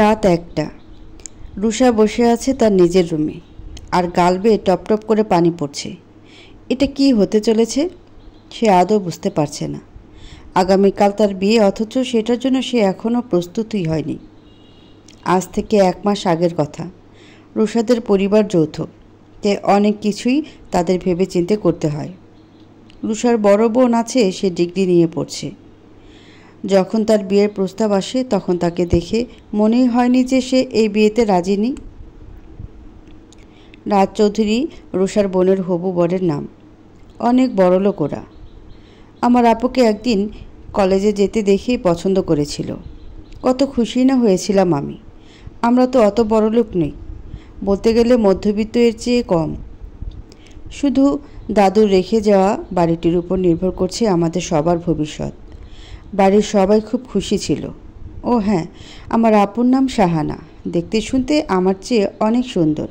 রাত একটা রুষা বসে আছে তার নিজের রুমে আর গালবে টপ টপটপ করে পানি পড়ছে এটা কি হতে চলেছে সে আদৌ বুঝতে পারছে না আগামীকাল তার বিয়ে অথচ সেটার জন্য সে এখনও প্রস্তুতই হয়নি আজ থেকে এক মাস আগের কথা রুষাদের পরিবার যৌথ তে অনেক কিছুই তাদের ভেবে চিনতে করতে হয় রুষার বড় বোন আছে সে ডিগ্রি নিয়ে পড়ছে যখন তার বিয়ের প্রস্তাব আসে তখন তাকে দেখে মনেই হয়নি যে সে এই বিয়েতে রাজি নি রাজ চৌধুরী রোষার বোনের হবু বরের নাম অনেক বড় লোক ওরা আমার আপুকে একদিন কলেজে যেতে দেখেই পছন্দ করেছিল কত খুশি না হয়েছিলাম আমি আমরা তো অত বড় লোক নই বলতে গেলে মধ্যবিত্ত এর চেয়ে কম শুধু দাদুর রেখে যাওয়া বাড়িটির উপর নির্ভর করছে আমাদের সবার ভবিষ্যৎ বাড়ির সবাই খুব খুশি ছিল ও হ্যাঁ আমার আপুর নাম সাহানা দেখতে শুনতে আমার চেয়ে অনেক সুন্দর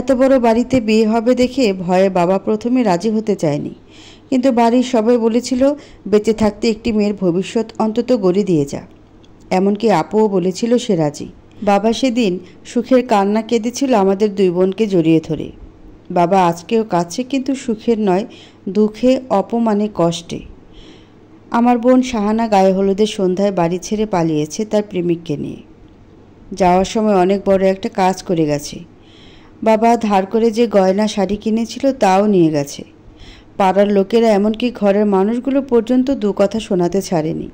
এত বড় বাড়িতে বিয়ে হবে দেখে ভয়ে বাবা প্রথমে রাজি হতে চায়নি কিন্তু বাড়ির সবাই বলেছিল বেঁচে থাকতে একটি মেয়ের ভবিষ্যৎ অন্তত গড়ে দিয়ে যা এমনকি আপুও বলেছিল সে রাজি বাবা সেদিন সুখের কান্না কেঁদেছিল আমাদের দুই বোনকে জড়িয়ে ধরে বাবা আজকেও কাছে কিন্তু সুখের নয় দুঃখে অপমানে কষ্টে আমার বোন শাহানা গায়ে হলুদের সন্ধ্যায় বাড়ি ছেড়ে পালিয়েছে তার প্রেমিককে নিয়ে যাওয়ার সময় অনেক বড় একটা কাজ করে গেছে বাবা ধার করে যে গয়না শাড়ি কিনেছিল তাও নিয়ে গেছে পাড়ার লোকেরা এমনকি ঘরের মানুষগুলো পর্যন্ত দু কথা শোনাতে ছাড়েনি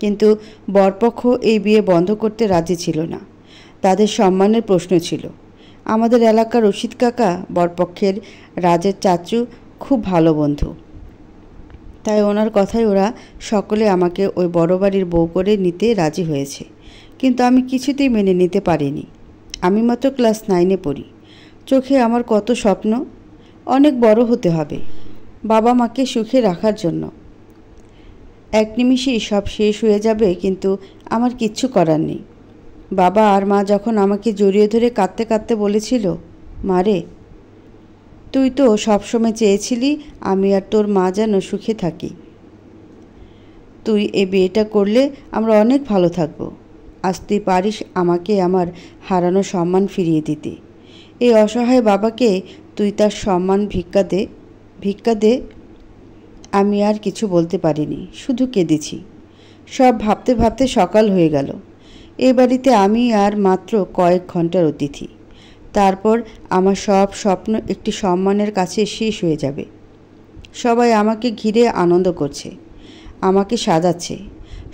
কিন্তু বরপক্ষ এই বিয়ে বন্ধ করতে রাজি ছিল না তাদের সম্মানের প্রশ্ন ছিল আমাদের এলাকার রশিদ কাকা বরপক্ষের রাজের চাচু খুব ভালো বন্ধু তাই ওনার কথায় ওরা সকলে আমাকে ওই বড় বাড়ির বউ করে নিতে রাজি হয়েছে কিন্তু আমি কিছুতেই মেনে নিতে পারিনি আমি মাত্র ক্লাস নাইনে পড়ি চোখে আমার কত স্বপ্ন অনেক বড় হতে হবে বাবা মাকে সুখে রাখার জন্য এক নিমিষেই সব শেষ হয়ে যাবে কিন্তু আমার কিচ্ছু করার নেই বাবা আর মা যখন আমাকে জড়িয়ে ধরে কাঁদতে কাঁদতে বলেছিল মারে তুই তো সবসময় চেয়েছিলি আমি আর তোর মা যেন সুখে থাকি তুই এ বিয়েটা করলে আমরা অনেক ভালো থাকবো আজ তুই পারিস আমাকে আমার হারানো সম্মান ফিরিয়ে দিতে এই অসহায় বাবাকে তুই তার সম্মান ভিক্ষা দে ভিক্ষা দে আমি আর কিছু বলতে পারিনি শুধু কেঁদেছি সব ভাবতে ভাবতে সকাল হয়ে গেল এ বাড়িতে আমি আর মাত্র কয়েক ঘন্টার অতিথি তারপর আমার সব স্বপ্ন একটি সম্মানের কাছে শেষ হয়ে যাবে সবাই আমাকে ঘিরে আনন্দ করছে আমাকে সাজাচ্ছে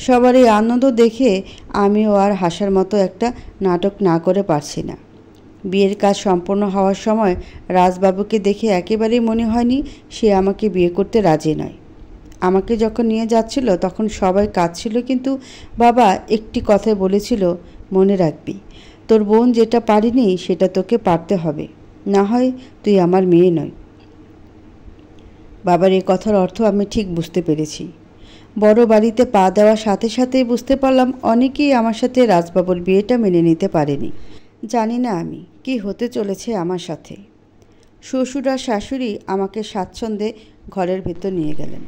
সবার এই আনন্দ দেখে আমিও আর হাসার মতো একটা নাটক না করে পারছি না বিয়ের কাজ সম্পন্ন হওয়ার সময় রাজবাবুকে দেখে একেবারেই মনে হয়নি সে আমাকে বিয়ে করতে রাজি নয় আমাকে যখন নিয়ে যাচ্ছিল তখন সবাই কাঁদছিল কিন্তু বাবা একটি কথা বলেছিল মনে রাখবি তোর বোন যেটা পারিনি সেটা তোকে পারতে হবে না হয় তুই আমার মেয়ে নয় বাবার এ কথার অর্থ আমি ঠিক বুঝতে পেরেছি বড় বাড়িতে পা দেওয়ার সাথে সাথেই বুঝতে পারলাম অনেকেই আমার সাথে রাজবাবুর বিয়েটা মেনে নিতে পারেনি জানি না আমি কি হতে চলেছে আমার সাথে শ্বশুর আর শাশুড়ি আমাকে স্বাচ্ছন্দ্যে ঘরের ভেতর নিয়ে গেলেন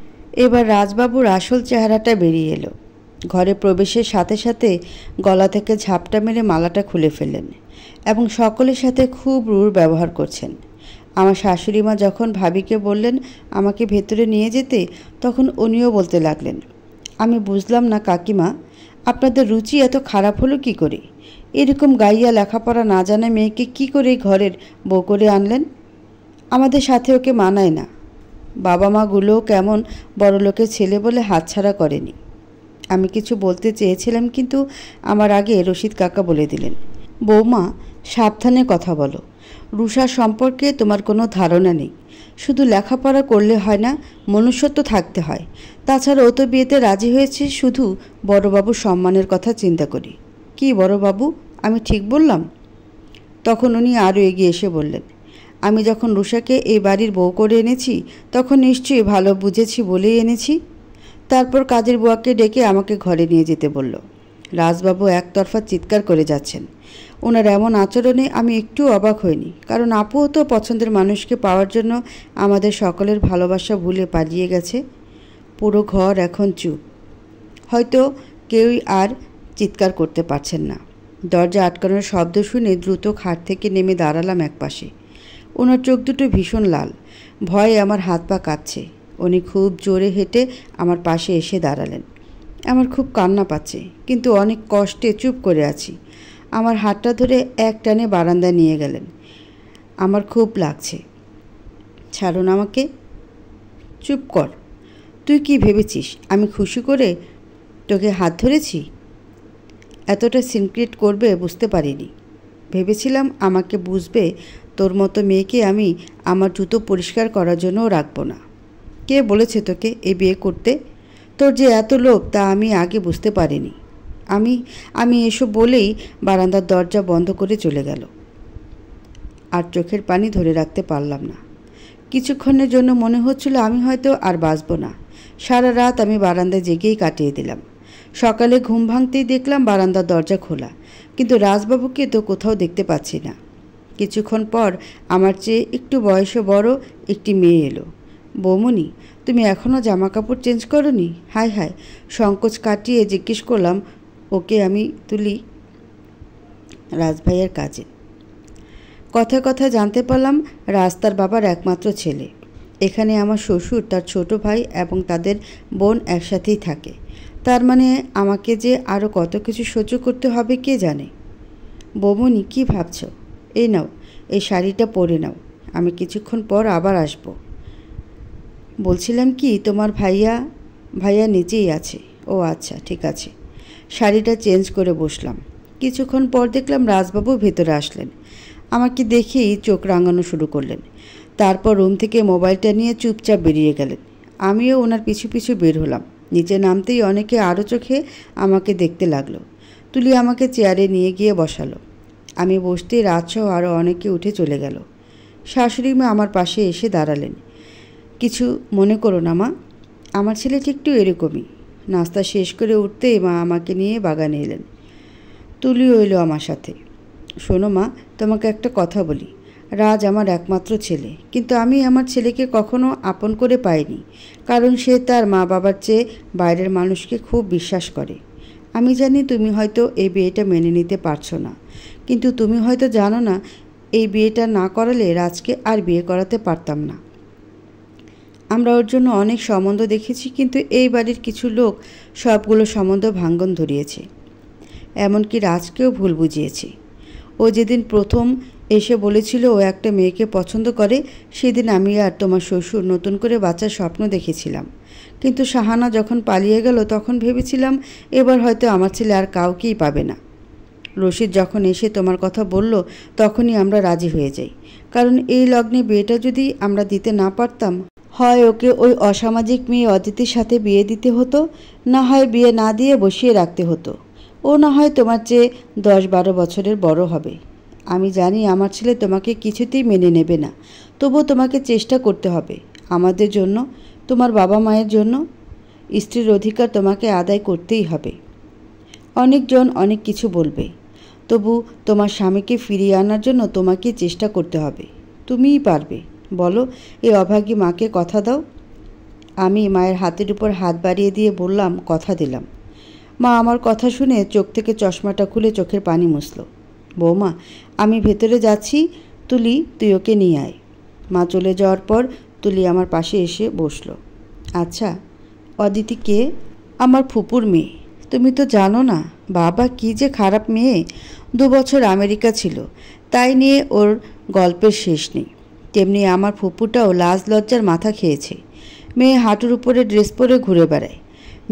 এবার রাজবাবুর আসল চেহারাটা বেরিয়ে এলো ঘরে প্রবেশের সাথে সাথে গলা থেকে ঝাপটা মেরে মালাটা খুলে ফেলেন এবং সকলের সাথে খুব রূঢ় ব্যবহার করছেন আমার শাশুড়ি মা যখন ভাবিকে বললেন আমাকে ভেতরে নিয়ে যেতে তখন উনিও বলতে লাগলেন আমি বুঝলাম না কাকিমা আপনাদের রুচি এত খারাপ হলো কি করে এরকম গাইয়া লেখাপড়া না জানা মেয়েকে কি করে ঘরের বউ করে আনলেন আমাদের সাথে ওকে মানায় না বাবা মাগুলোও কেমন বড়লোকের ছেলে বলে হাতছাড়া করেনি আমি কিছু বলতে চেয়েছিলাম কিন্তু আমার আগে রশিদ কাকা বলে দিলেন বৌমা সাবধানে কথা বলো রুষা সম্পর্কে তোমার কোনো ধারণা নেই শুধু লেখাপড়া করলে হয় না মনুষ্যত্ব থাকতে হয় তাছাড়া ও তো বিয়েতে রাজি হয়েছে শুধু বড়বাবু সম্মানের কথা চিন্তা করি কি বড়বাবু আমি ঠিক বললাম তখন উনি আরও এগিয়ে এসে বললেন আমি যখন রুষাকে এই বাড়ির বউ করে এনেছি তখন নিশ্চয়ই ভালো বুঝেছি বলেই এনেছি তারপর কাজের বুয়াকে ডেকে আমাকে ঘরে নিয়ে যেতে বলল রাজবাবু একতরফা চিৎকার করে যাচ্ছেন ওনার এমন আচরণে আমি একটু অবাক হইনি কারণ আপুও তো পছন্দের মানুষকে পাওয়ার জন্য আমাদের সকলের ভালোবাসা ভুলে পালিয়ে গেছে পুরো ঘর এখন চুপ হয়তো কেউই আর চিৎকার করতে পারছেন না দরজা আটকানোর শব্দ শুনে দ্রুত খাট থেকে নেমে দাঁড়ালাম একপাশে ওনার চোখ দুটো ভীষণ লাল ভয়ে আমার হাত পা কাঁপছে উনি খুব জোরে হেঁটে আমার পাশে এসে দাঁড়ালেন আমার খুব কান্না পাচ্ছে কিন্তু অনেক কষ্টে চুপ করে আছি আমার হাতটা ধরে এক টানে বারান্দায় নিয়ে গেলেন আমার খুব লাগছে ছাড়ুন আমাকে চুপ কর তুই কি ভেবেছিস আমি খুশি করে তোকে হাত ধরেছি এতটা সিনক্রিট করবে বুঝতে পারিনি ভেবেছিলাম আমাকে বুঝবে তোর মতো মেয়েকে আমি আমার জুতো পরিষ্কার করার জন্যও রাখবো না কে বলেছে তোকে এ বিয়ে করতে তোর যে এত লোভ তা আমি আগে বুঝতে পারিনি আমি আমি এসব বলেই বারান্দার দরজা বন্ধ করে চলে গেল আর চোখের পানি ধরে রাখতে পারলাম না কিছুক্ষণের জন্য মনে হচ্ছিল আমি হয়তো আর বাঁচব না সারা রাত আমি বারান্দায় জেগেই কাটিয়ে দিলাম সকালে ঘুম ভাঙতেই দেখলাম বারান্দার দরজা খোলা কিন্তু রাজবাবুকে তো কোথাও দেখতে পাচ্ছি না কিছুক্ষণ পর আমার চেয়ে একটু বয়সে বড় একটি মেয়ে এলো বৌমনি তুমি এখনও জামা কাপড় চেঞ্জ করনি হায় হায় সংকোচ কাটিয়ে জিজ্ঞেস করলাম ওকে আমি তুলি রাজভাইয়ের কাজে কথা কথা জানতে পারলাম রাস্তার বাবার একমাত্র ছেলে এখানে আমার শ্বশুর তার ছোট ভাই এবং তাদের বোন একসাথেই থাকে তার মানে আমাকে যে আরও কত কিছু সহ্য করতে হবে কে জানে বৌমনি কি ভাবছ এই নাও এই শাড়িটা পরে নাও আমি কিছুক্ষণ পর আবার আসবো বলছিলাম কি তোমার ভাইয়া ভাইয়া নিচেই আছে ও আচ্ছা ঠিক আছে শাড়িটা চেঞ্জ করে বসলাম কিছুক্ষণ পর দেখলাম রাজবাবু ভেতরে আসলেন আমাকে দেখেই চোখ রাঙানো শুরু করলেন তারপর রুম থেকে মোবাইলটা নিয়ে চুপচাপ বেরিয়ে গেলেন আমিও ওনার পিছু পিছু বের হলাম নিচে নামতেই অনেকে আরও চোখে আমাকে দেখতে লাগলো তুলি আমাকে চেয়ারে নিয়ে গিয়ে বসালো আমি বসতেই রাজসহ আরও অনেকে উঠে চলে গেল শাশুড়ি মা আমার পাশে এসে দাঁড়ালেন কিছু মনে করো না মা আমার ছেলে ঠিক একটু এরকমই নাস্তা শেষ করে উঠতেই মা আমাকে নিয়ে বাগানে এলেন তুলিও এলো আমার সাথে শোনো মা তোমাকে একটা কথা বলি রাজ আমার একমাত্র ছেলে কিন্তু আমি আমার ছেলেকে কখনো আপন করে পাইনি কারণ সে তার মা বাবার চেয়ে বাইরের মানুষকে খুব বিশ্বাস করে আমি জানি তুমি হয়তো এই বিয়েটা মেনে নিতে পারছো না কিন্তু তুমি হয়তো জানো না এই বিয়েটা না করালে রাজকে আর বিয়ে করাতে পারতাম না আমরা ওর জন্য অনেক সম্বন্ধ দেখেছি কিন্তু এই বাড়ির কিছু লোক সবগুলো সম্বন্ধ ভাঙ্গন ধরিয়েছে এমনকি রাজকেও ভুল বুঝিয়েছে ও যেদিন প্রথম এসে বলেছিল ও একটা মেয়েকে পছন্দ করে সেদিন আমি আর তোমার শ্বশুর নতুন করে বাচ্চার স্বপ্ন দেখেছিলাম কিন্তু সাহানা যখন পালিয়ে গেল তখন ভেবেছিলাম এবার হয়তো আমার ছেলে আর কাউকেই পাবে না রশিদ যখন এসে তোমার কথা বলল তখনই আমরা রাজি হয়ে যাই কারণ এই লগ্নে বিয়েটা যদি আমরা দিতে না পারতাম হয় ওকে ওই অসামাজিক মেয়ে অদিতির সাথে বিয়ে দিতে হতো না হয় বিয়ে না দিয়ে বসিয়ে রাখতে হতো ও না হয় তোমার চেয়ে দশ বারো বছরের বড় হবে আমি জানি আমার ছেলে তোমাকে কিছুতেই মেনে নেবে না তবুও তোমাকে চেষ্টা করতে হবে আমাদের জন্য তোমার বাবা মায়ের জন্য স্ত্রীর অধিকার তোমাকে আদায় করতেই হবে অনেকজন অনেক কিছু বলবে তবু তোমার স্বামীকে ফিরিয়ে আনার জন্য তোমাকে চেষ্টা করতে হবে তুমিই পারবে বলো এই অভাগী মাকে কথা দাও আমি মায়ের হাতের উপর হাত বাড়িয়ে দিয়ে বললাম কথা দিলাম মা আমার কথা শুনে চোখ থেকে চশমাটা খুলে চোখের পানি মুছল বৌমা আমি ভেতরে যাচ্ছি তুলি তুই ওকে নিয়ে আয় মা চলে যাওয়ার পর তুলি আমার পাশে এসে বসলো আচ্ছা অদিতি কে আমার ফুপুর মেয়ে তুমি তো জানো না বাবা কি যে খারাপ মেয়ে দু বছর আমেরিকা ছিল তাই নিয়ে ওর গল্পের শেষ নেই তেমনি আমার ফুপুটাও লাজ লজ্জার মাথা খেয়েছে মেয়ে হাঁটুর উপরে ড্রেস পরে ঘুরে বেড়ায়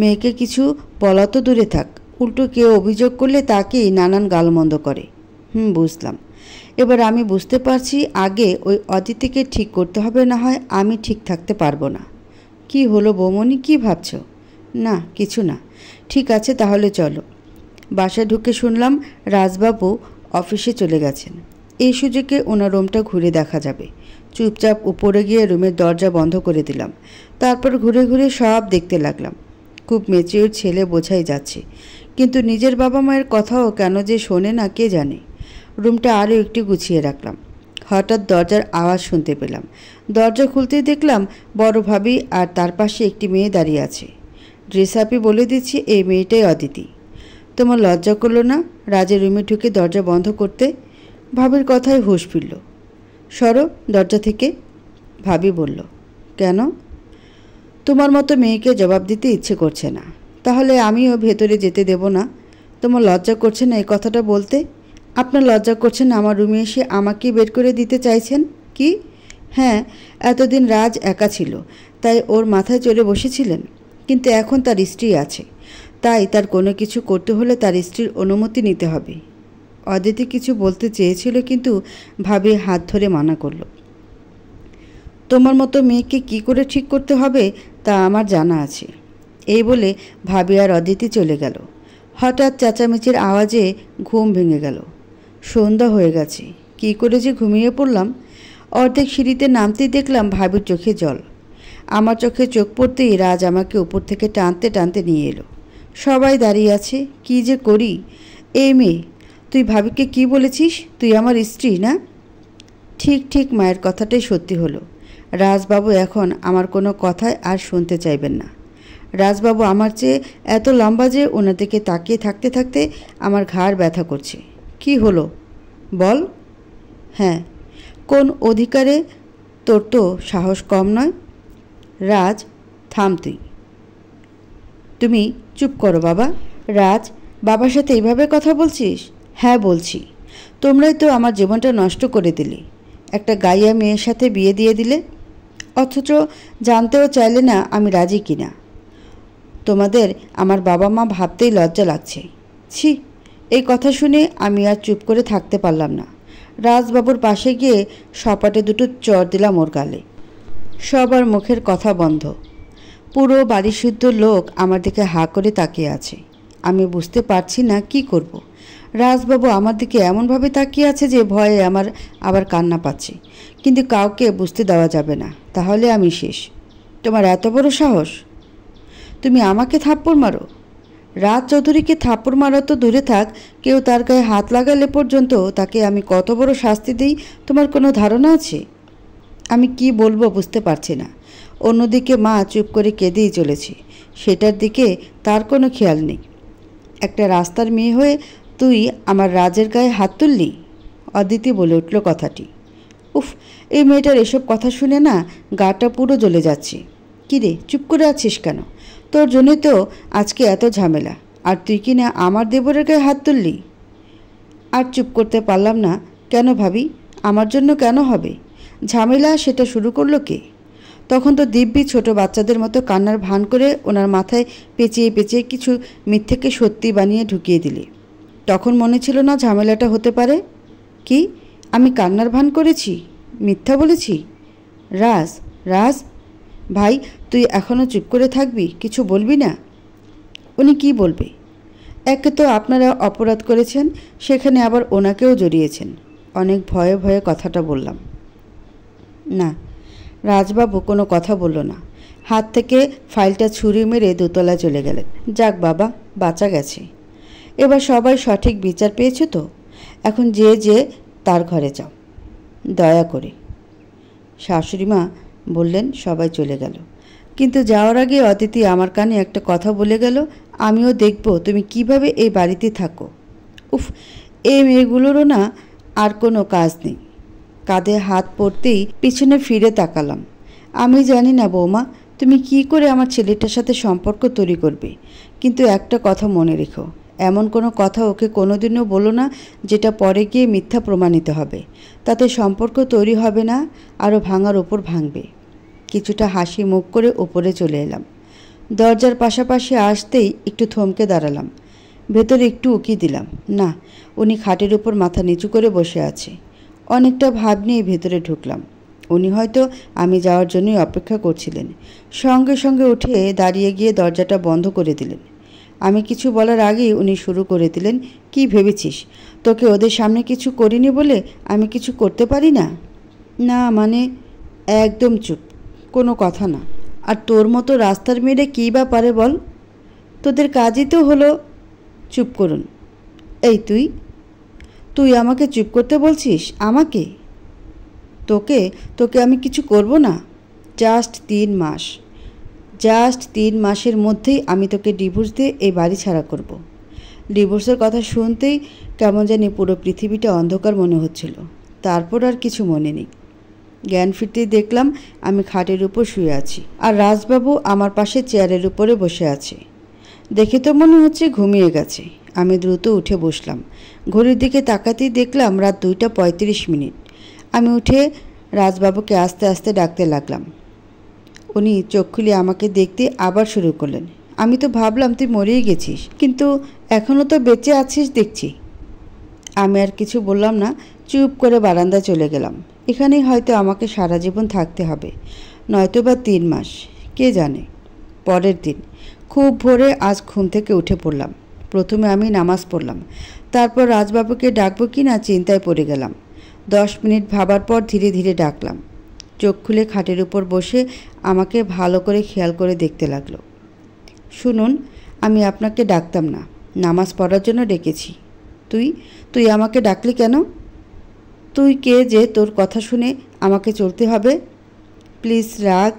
মেয়েকে কিছু বলা তো দূরে থাক উল্টো কেউ অভিযোগ করলে তাকেই নানান গালমন্দ করে হুম বুঝলাম এবার আমি বুঝতে পারছি আগে ওই অদিতিকে ঠিক করতে হবে না হয় আমি ঠিক থাকতে পারবো না কি হলো বৌমনি কি ভাবছ না কিছু না ঠিক আছে তাহলে চলো বাসায় ঢুকে শুনলাম রাজবাবু অফিসে চলে গেছেন এই সুযোগে ওনার রুমটা ঘুরে দেখা যাবে চুপচাপ উপরে গিয়ে রুমের দরজা বন্ধ করে দিলাম তারপর ঘুরে ঘুরে সব দেখতে লাগলাম খুব মেচিওর ছেলে বোঝাই যাচ্ছে কিন্তু নিজের বাবা মায়ের কথাও কেন যে শোনে না কে জানে রুমটা আরও একটি গুছিয়ে রাখলাম হঠাৎ দরজার আওয়াজ শুনতে পেলাম দরজা খুলতেই দেখলাম বড় ভাবি আর তার পাশে একটি মেয়ে দাঁড়িয়ে আছে ড্রেস আপি বলে দিচ্ছি এই মেয়েটাই অদিতি তোমার লজ্জা করলো না রাজের রুমে ঢুকে দরজা বন্ধ করতে ভাবির কথায় হুঁশ ফিরল সর দরজা থেকে ভাবি বলল কেন তোমার মতো মেয়েকে জবাব দিতে ইচ্ছে করছে না তাহলে আমিও ভেতরে যেতে দেব না তোমার লজ্জা করছে না এই কথাটা বলতে আপনার লজ্জা করছেন আমার রুমে এসে আমাকে বের করে দিতে চাইছেন কি হ্যাঁ এতদিন রাজ একা ছিল তাই ওর মাথায় চড়ে বসেছিলেন কিন্তু এখন তার স্ত্রী আছে তাই তার কোনো কিছু করতে হলে তার স্ত্রীর অনুমতি নিতে হবে অদিতি কিছু বলতে চেয়েছিল কিন্তু ভাবি হাত ধরে মানা করল তোমার মতো মেয়েকে কি করে ঠিক করতে হবে তা আমার জানা আছে এই বলে ভাবি আর অদিতি চলে গেল হঠাৎ চেঁচামেচির আওয়াজে ঘুম ভেঙে গেল সন্ধ্যা হয়ে গেছে কি করে যে ঘুমিয়ে পড়লাম অর্ধেক সিঁড়িতে নামতেই দেখলাম ভাবির চোখে জল আমার চোখে চোখ পড়তেই রাজ আমাকে উপর থেকে টানতে টানতে নিয়ে এলো সবাই দাঁড়িয়ে আছে কি যে করি এই মেয়ে তুই ভাবিকে কি বলেছিস তুই আমার স্ত্রী না ঠিক ঠিক মায়ের কথাটাই সত্যি হলো রাজবাবু এখন আমার কোনো কথায় আর শুনতে চাইবেন না রাজবাবু আমার চেয়ে এত লম্বা যে ওনার দিকে তাকিয়ে থাকতে থাকতে আমার ঘাড় ব্যথা করছে কি হলো বল হ্যাঁ কোন অধিকারে তোর তো সাহস কম নয় রাজ থাম তুই তুমি চুপ করো বাবা রাজ বাবার সাথে এইভাবে কথা বলছিস হ্যাঁ বলছি তোমরাই তো আমার জীবনটা নষ্ট করে দিলে একটা গাইয়া মেয়ের সাথে বিয়ে দিয়ে দিলে অথচ জানতেও চাইলে না আমি রাজি কিনা তোমাদের আমার বাবা মা ভাবতেই লজ্জা লাগছে ছি এই কথা শুনে আমি আর চুপ করে থাকতে পারলাম না রাজবাবুর পাশে গিয়ে সপাটে দুটো চর দিলাম ওর গালে সবার মুখের কথা বন্ধ পুরো বাড়িশুদ্ধ লোক আমার দিকে হাঁ করে তাকিয়ে আছে আমি বুঝতে পারছি না কি করবো রাজবাবু আমার দিকে এমনভাবে তাকিয়ে আছে যে ভয়ে আমার আবার কান্না পাচ্ছে কিন্তু কাউকে বুঝতে দেওয়া যাবে না তাহলে আমি শেষ তোমার এত বড় সাহস তুমি আমাকে থাপ্পড় মারো রাজ চৌধুরীকে থাপ্পড় মারা তো দূরে থাক কেউ তার গায়ে হাত লাগালে পর্যন্ত তাকে আমি কত বড় শাস্তি দিই তোমার কোনো ধারণা আছে আমি কি বলবো বুঝতে পারছি না অন্যদিকে মা চুপ করে কেঁদেই চলেছে সেটার দিকে তার কোনো খেয়াল নেই একটা রাস্তার মেয়ে হয়ে তুই আমার রাজের গায়ে হাত তুললি অদিতি বলে উঠল কথাটি উফ এই মেয়েটার এসব কথা শুনে না গাটা পুরো জ্বলে যাচ্ছে কিরে চুপ করে আছিস কেন তোর জন্যই তো আজকে এত ঝামেলা আর তুই কি না আমার দেবরের গায়ে হাত তুললি আর চুপ করতে পারলাম না কেন ভাবি আমার জন্য কেন হবে ঝামেলা সেটা শুরু করলো কে তখন তো দিব্যি ছোট বাচ্চাদের মতো কান্নার ভান করে ওনার মাথায় পেঁচিয়ে পেঁচিয়ে কিছু মিথ্যেকে সত্যি বানিয়ে ঢুকিয়ে দিলে তখন মনে ছিল না ঝামেলাটা হতে পারে কি আমি কান্নার ভান করেছি মিথ্যা বলেছি রাজ রাজ ভাই তুই এখনও চুপ করে থাকবি কিছু বলবি না উনি কি বলবে একে তো আপনারা অপরাধ করেছেন সেখানে আবার ওনাকেও জড়িয়েছেন অনেক ভয়ে ভয়ে কথাটা বললাম না রাজবাবু কোনো কথা বলল না হাত থেকে ফাইলটা ছুরি মেরে দোতলা চলে গেলেন যাক বাবা বাঁচা গেছে এবার সবাই সঠিক বিচার পেয়েছ তো এখন যে যে তার ঘরে যাও দয়া করে শাশুড়িমা বললেন সবাই চলে গেল কিন্তু যাওয়ার আগে অতিথি আমার কানে একটা কথা বলে গেল আমিও দেখব তুমি কিভাবে এই বাড়িতে থাকো উফ এই মেয়েগুলোরও না আর কোনো কাজ নেই কাঁধে হাত পড়তেই পিছনে ফিরে তাকালাম আমি জানি না বৌমা তুমি কি করে আমার ছেলেটার সাথে সম্পর্ক তৈরি করবে কিন্তু একটা কথা মনে রেখো এমন কোনো কথা ওকে কোনোদিনও বলো না যেটা পরে গিয়ে মিথ্যা প্রমাণিত হবে তাতে সম্পর্ক তৈরি হবে না আরও ভাঙার ওপর ভাঙবে কিছুটা হাসি মুখ করে ওপরে চলে এলাম দরজার পাশাপাশি আসতেই একটু থমকে দাঁড়ালাম ভেতরে একটু উকি দিলাম না উনি খাটের উপর মাথা নিচু করে বসে আছে অনেকটা ভাব নিয়ে ভেতরে ঢুকলাম উনি হয়তো আমি যাওয়ার জন্যই অপেক্ষা করছিলেন সঙ্গে সঙ্গে উঠে দাঁড়িয়ে গিয়ে দরজাটা বন্ধ করে দিলেন আমি কিছু বলার আগেই উনি শুরু করে দিলেন কি ভেবেছিস তোকে ওদের সামনে কিছু করিনি বলে আমি কিছু করতে পারি না না মানে একদম চুপ কোনো কথা না আর তোর মতো রাস্তার মেয়েরা কী বা পারে বল তোদের কাজই তো হলো চুপ করুন এই তুই তুই আমাকে চুপ করতে বলছিস আমাকে তোকে তোকে আমি কিছু করব না জাস্ট তিন মাস জাস্ট তিন মাসের মধ্যেই আমি তোকে ডিভোর্স দিয়ে এই বাড়ি ছাড়া করব। ডিভোর্সের কথা শুনতেই কেমন জানি পুরো পৃথিবীটা অন্ধকার মনে হচ্ছিল তারপর আর কিছু মনে নেই জ্ঞান ফিরতেই দেখলাম আমি খাটের উপর শুয়ে আছি আর রাজবাবু আমার পাশে চেয়ারের উপরে বসে আছে দেখে তো মনে হচ্ছে ঘুমিয়ে গেছে আমি দ্রুত উঠে বসলাম ঘড়ির দিকে তাকাতেই দেখলাম রাত দুইটা পঁয়ত্রিশ মিনিট আমি উঠে রাজবাবুকে আস্তে আস্তে ডাকতে লাগলাম উনি চোখ খুলে আমাকে দেখতে আবার শুরু করলেন আমি তো ভাবলাম তুই মরেই গেছিস কিন্তু এখনও তো বেঁচে আছিস দেখছি আমি আর কিছু বললাম না চুপ করে বারান্দা চলে গেলাম এখানেই হয়তো আমাকে সারা জীবন থাকতে হবে নয়তো বা তিন মাস কে জানে পরের দিন খুব ভোরে আজ ঘুম থেকে উঠে পড়লাম প্রথমে আমি নামাজ পড়লাম তারপর রাজবাবুকে ডাকবো কি না চিন্তায় পড়ে গেলাম দশ মিনিট ভাবার পর ধীরে ধীরে ডাকলাম চোখ খুলে খাটের উপর বসে আমাকে ভালো করে খেয়াল করে দেখতে লাগলো শুনুন আমি আপনাকে ডাকতাম না নামাজ পড়ার জন্য ডেকেছি তুই তুই আমাকে ডাকলি কেন তুই কে যে তোর কথা শুনে আমাকে চলতে হবে প্লিজ রাগ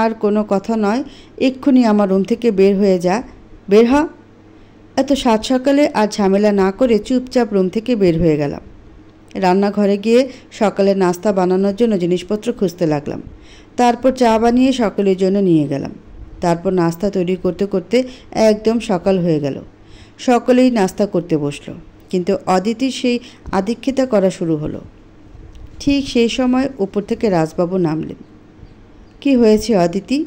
আর কোনো কথা নয় এক্ষুনি আমার রুম থেকে বের হয়ে যা বের হ এত সাত সকালে আর ঝামেলা না করে চুপচাপ রুম থেকে বের হয়ে গেলাম রান্নাঘরে গিয়ে সকালে নাস্তা বানানোর জন্য জিনিসপত্র খুঁজতে লাগলাম তারপর চা বানিয়ে সকলের জন্য নিয়ে গেলাম তারপর নাস্তা তৈরি করতে করতে একদম সকাল হয়ে গেল সকলেই নাস্তা করতে বসলো কিন্তু অদিতির সেই আদিক্ষিতা করা শুরু হলো ঠিক সেই সময় উপর থেকে রাজবাবু নামলেন কি হয়েছে অদিতি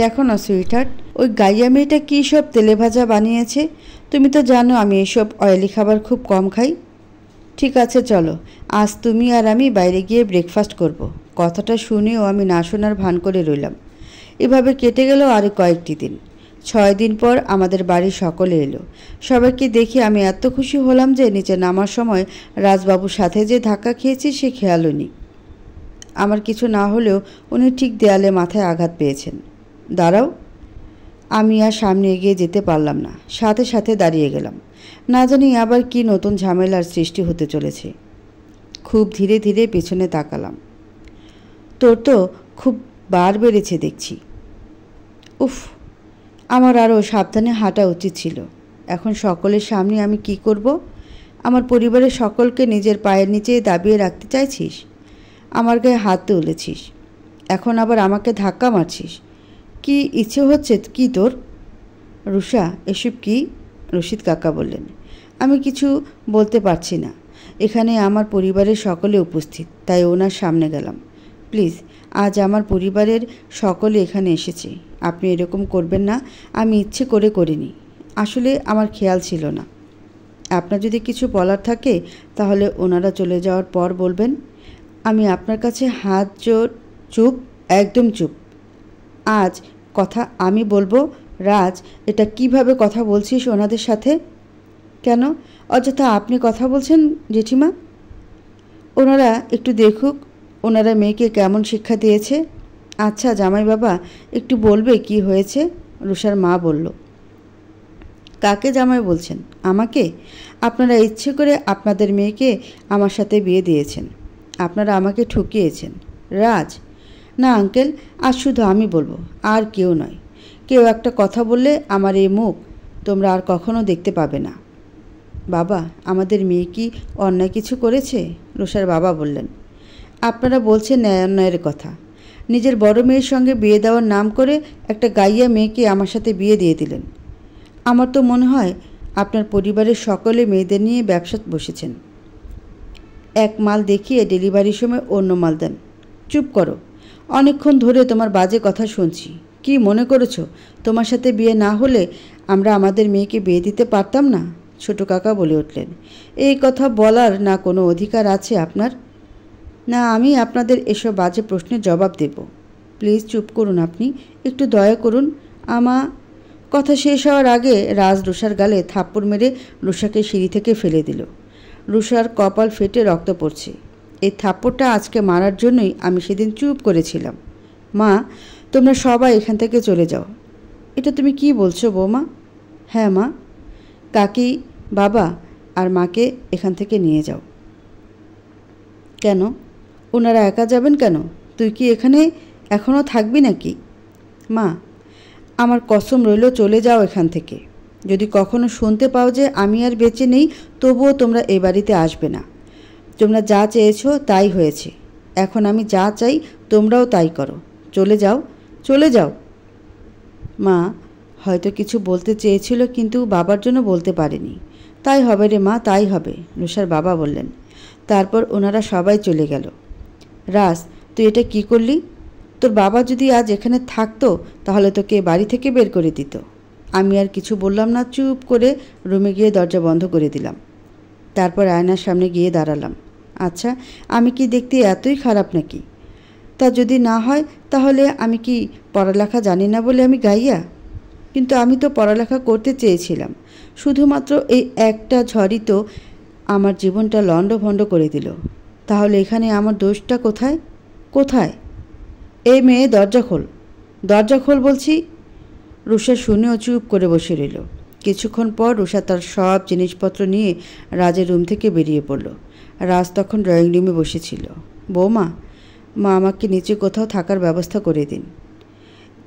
দেখো না সুইটহার্ট ওই গাইয়া মেয়েটা কী সব তেলে ভাজা বানিয়েছে তুমি তো জানো আমি এসব অয়েলি খাবার খুব কম খাই ঠিক আছে চলো আজ তুমি আর আমি বাইরে গিয়ে ব্রেকফাস্ট করব। কথাটা শুনেও আমি না শোনার ভান করে রইলাম এভাবে কেটে গেল আরও কয়েকটি দিন ছয় দিন পর আমাদের বাড়ি সকলে এলো সবাইকে দেখে আমি এত খুশি হলাম যে নিচে নামার সময় রাজবাবুর সাথে যে ধাক্কা খেয়েছি সে খেয়ালও নি আমার কিছু না হলেও উনি ঠিক দেয়ালে মাথায় আঘাত পেয়েছেন দাঁড়াও আমি আর সামনে এগিয়ে যেতে পারলাম না সাথে সাথে দাঁড়িয়ে গেলাম না জানি আবার কি নতুন ঝামেলার সৃষ্টি হতে চলেছে খুব ধীরে ধীরে পেছনে তাকালাম তোর তো খুব বার বেড়েছে দেখছি উফ আমার আরও সাবধানে হাঁটা উচিত ছিল এখন সকলের সামনে আমি কি করব আমার পরিবারের সকলকে নিজের পায়ের নিচে দাবিয়ে রাখতে চাইছিস আমার গায়ে হাত তুলেছিস এখন আবার আমাকে ধাক্কা মারছিস কি ইচ্ছে হচ্ছে কি তোর রুষা এসব কি রশিদ কাকা বললেন আমি কিছু বলতে পারছি না এখানে আমার পরিবারের সকলে উপস্থিত তাই ওনার সামনে গেলাম প্লিজ আজ আমার পরিবারের সকলে এখানে এসেছে আপনি এরকম করবেন না আমি ইচ্ছে করে করিনি আসলে আমার খেয়াল ছিল না আপনার যদি কিছু বলার থাকে তাহলে ওনারা চলে যাওয়ার পর বলবেন আমি আপনার কাছে হাত জোর চুপ একদম চুপ আজ কথা আমি বলবো রাজ এটা কিভাবে কথা বলছিস ওনাদের সাথে কেন অযথা আপনি কথা বলছেন জেঠিমা ওনারা একটু দেখুক ওনারা মেয়েকে কেমন শিক্ষা দিয়েছে আচ্ছা জামাই বাবা একটু বলবে কি হয়েছে রুষার মা বলল কাকে জামাই বলছেন আমাকে আপনারা ইচ্ছে করে আপনাদের মেয়েকে আমার সাথে বিয়ে দিয়েছেন আপনারা আমাকে ঠকিয়েছেন রাজ না আঙ্কেল আর শুধু আমি বলবো আর কেউ নয় কেউ একটা কথা বললে আমার এই মুখ তোমরা আর কখনো দেখতে পাবে না বাবা আমাদের মেয়ে কি অন্যায় কিছু করেছে রোষার বাবা বললেন আপনারা বলছেন ন্যায় অন্যায়ের কথা নিজের বড় মেয়ের সঙ্গে বিয়ে দেওয়ার নাম করে একটা গাইয়া মেয়েকে আমার সাথে বিয়ে দিয়ে দিলেন আমার তো মনে হয় আপনার পরিবারের সকলে মেয়েদের নিয়ে ব্যবসা বসেছেন এক মাল দেখিয়ে ডেলিভারির সময় অন্য মাল দেন চুপ করো অনেকক্ষণ ধরে তোমার বাজে কথা শুনছি কি মনে করেছো তোমার সাথে বিয়ে না হলে আমরা আমাদের মেয়েকে বিয়ে দিতে পারতাম না ছোট কাকা বলে উঠলেন এই কথা বলার না কোনো অধিকার আছে আপনার না আমি আপনাদের এসব বাজে প্রশ্নের জবাব দেব প্লিজ চুপ করুন আপনি একটু দয়া করুন আমা কথা শেষ হওয়ার আগে রাজ রুষার গালে থাপ্পড় মেরে রুষাকে সিঁড়ি থেকে ফেলে দিল রুষার কপাল ফেটে রক্ত পড়ছে এই থাপ্পড়টা আজকে মারার জন্যই আমি সেদিন চুপ করেছিলাম মা তোমরা সবাই এখান থেকে চলে যাও এটা তুমি কি বলছো বৌমা হ্যাঁ মা কাকি বাবা আর মাকে এখান থেকে নিয়ে যাও কেন ওনারা একা যাবেন কেন তুই কি এখানে এখনও থাকবি নাকি মা আমার কসম রইল চলে যাও এখান থেকে যদি কখনো শুনতে পাও যে আমি আর বেঁচে নেই তবুও তোমরা এ বাড়িতে আসবে না তোমরা যা চেয়েছো তাই হয়েছে এখন আমি যা চাই তোমরাও তাই করো চলে যাও চলে যাও মা হয়তো কিছু বলতে চেয়েছিল কিন্তু বাবার জন্য বলতে পারেনি তাই হবে রে মা তাই হবে রুষার বাবা বললেন তারপর ওনারা সবাই চলে গেল রাস তুই এটা কি করলি তোর বাবা যদি আজ এখানে থাকতো তাহলে তোকে বাড়ি থেকে বের করে দিত আমি আর কিছু বললাম না চুপ করে রুমে গিয়ে দরজা বন্ধ করে দিলাম তারপর আয়নার সামনে গিয়ে দাঁড়ালাম আচ্ছা আমি কি দেখতে এতই খারাপ নাকি তা যদি না হয় তাহলে আমি কি পড়ালেখা জানি না বলে আমি গাইয়া কিন্তু আমি তো পড়ালেখা করতে চেয়েছিলাম শুধুমাত্র এই একটা ঝড়ই তো আমার জীবনটা লণ্ডভণ্ড করে দিল তাহলে এখানে আমার দোষটা কোথায় কোথায় এই মেয়ে দরজা খোল দরজা খোল বলছি রুষা শুনেও চুপ করে বসে রইল কিছুক্ষণ পর রুষা তার সব জিনিসপত্র নিয়ে রাজের রুম থেকে বেরিয়ে পড়ল রাজ তখন ড্রয়িং রুমে বসেছিল বৌমা মা আমাকে নিচে কোথাও থাকার ব্যবস্থা করে দিন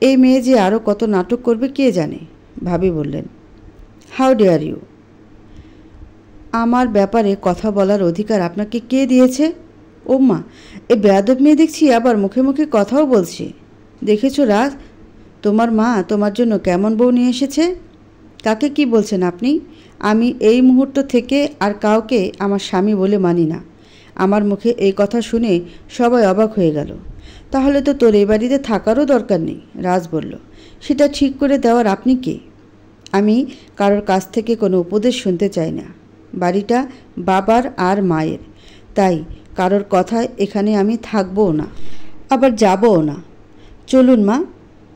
এই মেয়ে যে আরও কত নাটক করবে কে জানে ভাবি বললেন হাউ ডেয়ার ইউ আমার ব্যাপারে কথা বলার অধিকার আপনাকে কে দিয়েছে ও মা এ বেয়াদব মেয়ে দেখছি আবার মুখে মুখে কথাও বলছি দেখেছো রাজ তোমার মা তোমার জন্য কেমন বউ নিয়ে এসেছে কাকে কি বলছেন আপনি আমি এই মুহূর্ত থেকে আর কাউকে আমার স্বামী বলে মানি না আমার মুখে এই কথা শুনে সবাই অবাক হয়ে গেল তাহলে তো তোর এই বাড়িতে থাকারও দরকার নেই রাজ বলল সেটা ঠিক করে দেওয়ার আপনি কে আমি কারোর কাছ থেকে কোনো উপদেশ শুনতে চাই না বাড়িটা বাবার আর মায়ের তাই কারোর কথায় এখানে আমি থাকবও না আবার যাবও না চলুন মা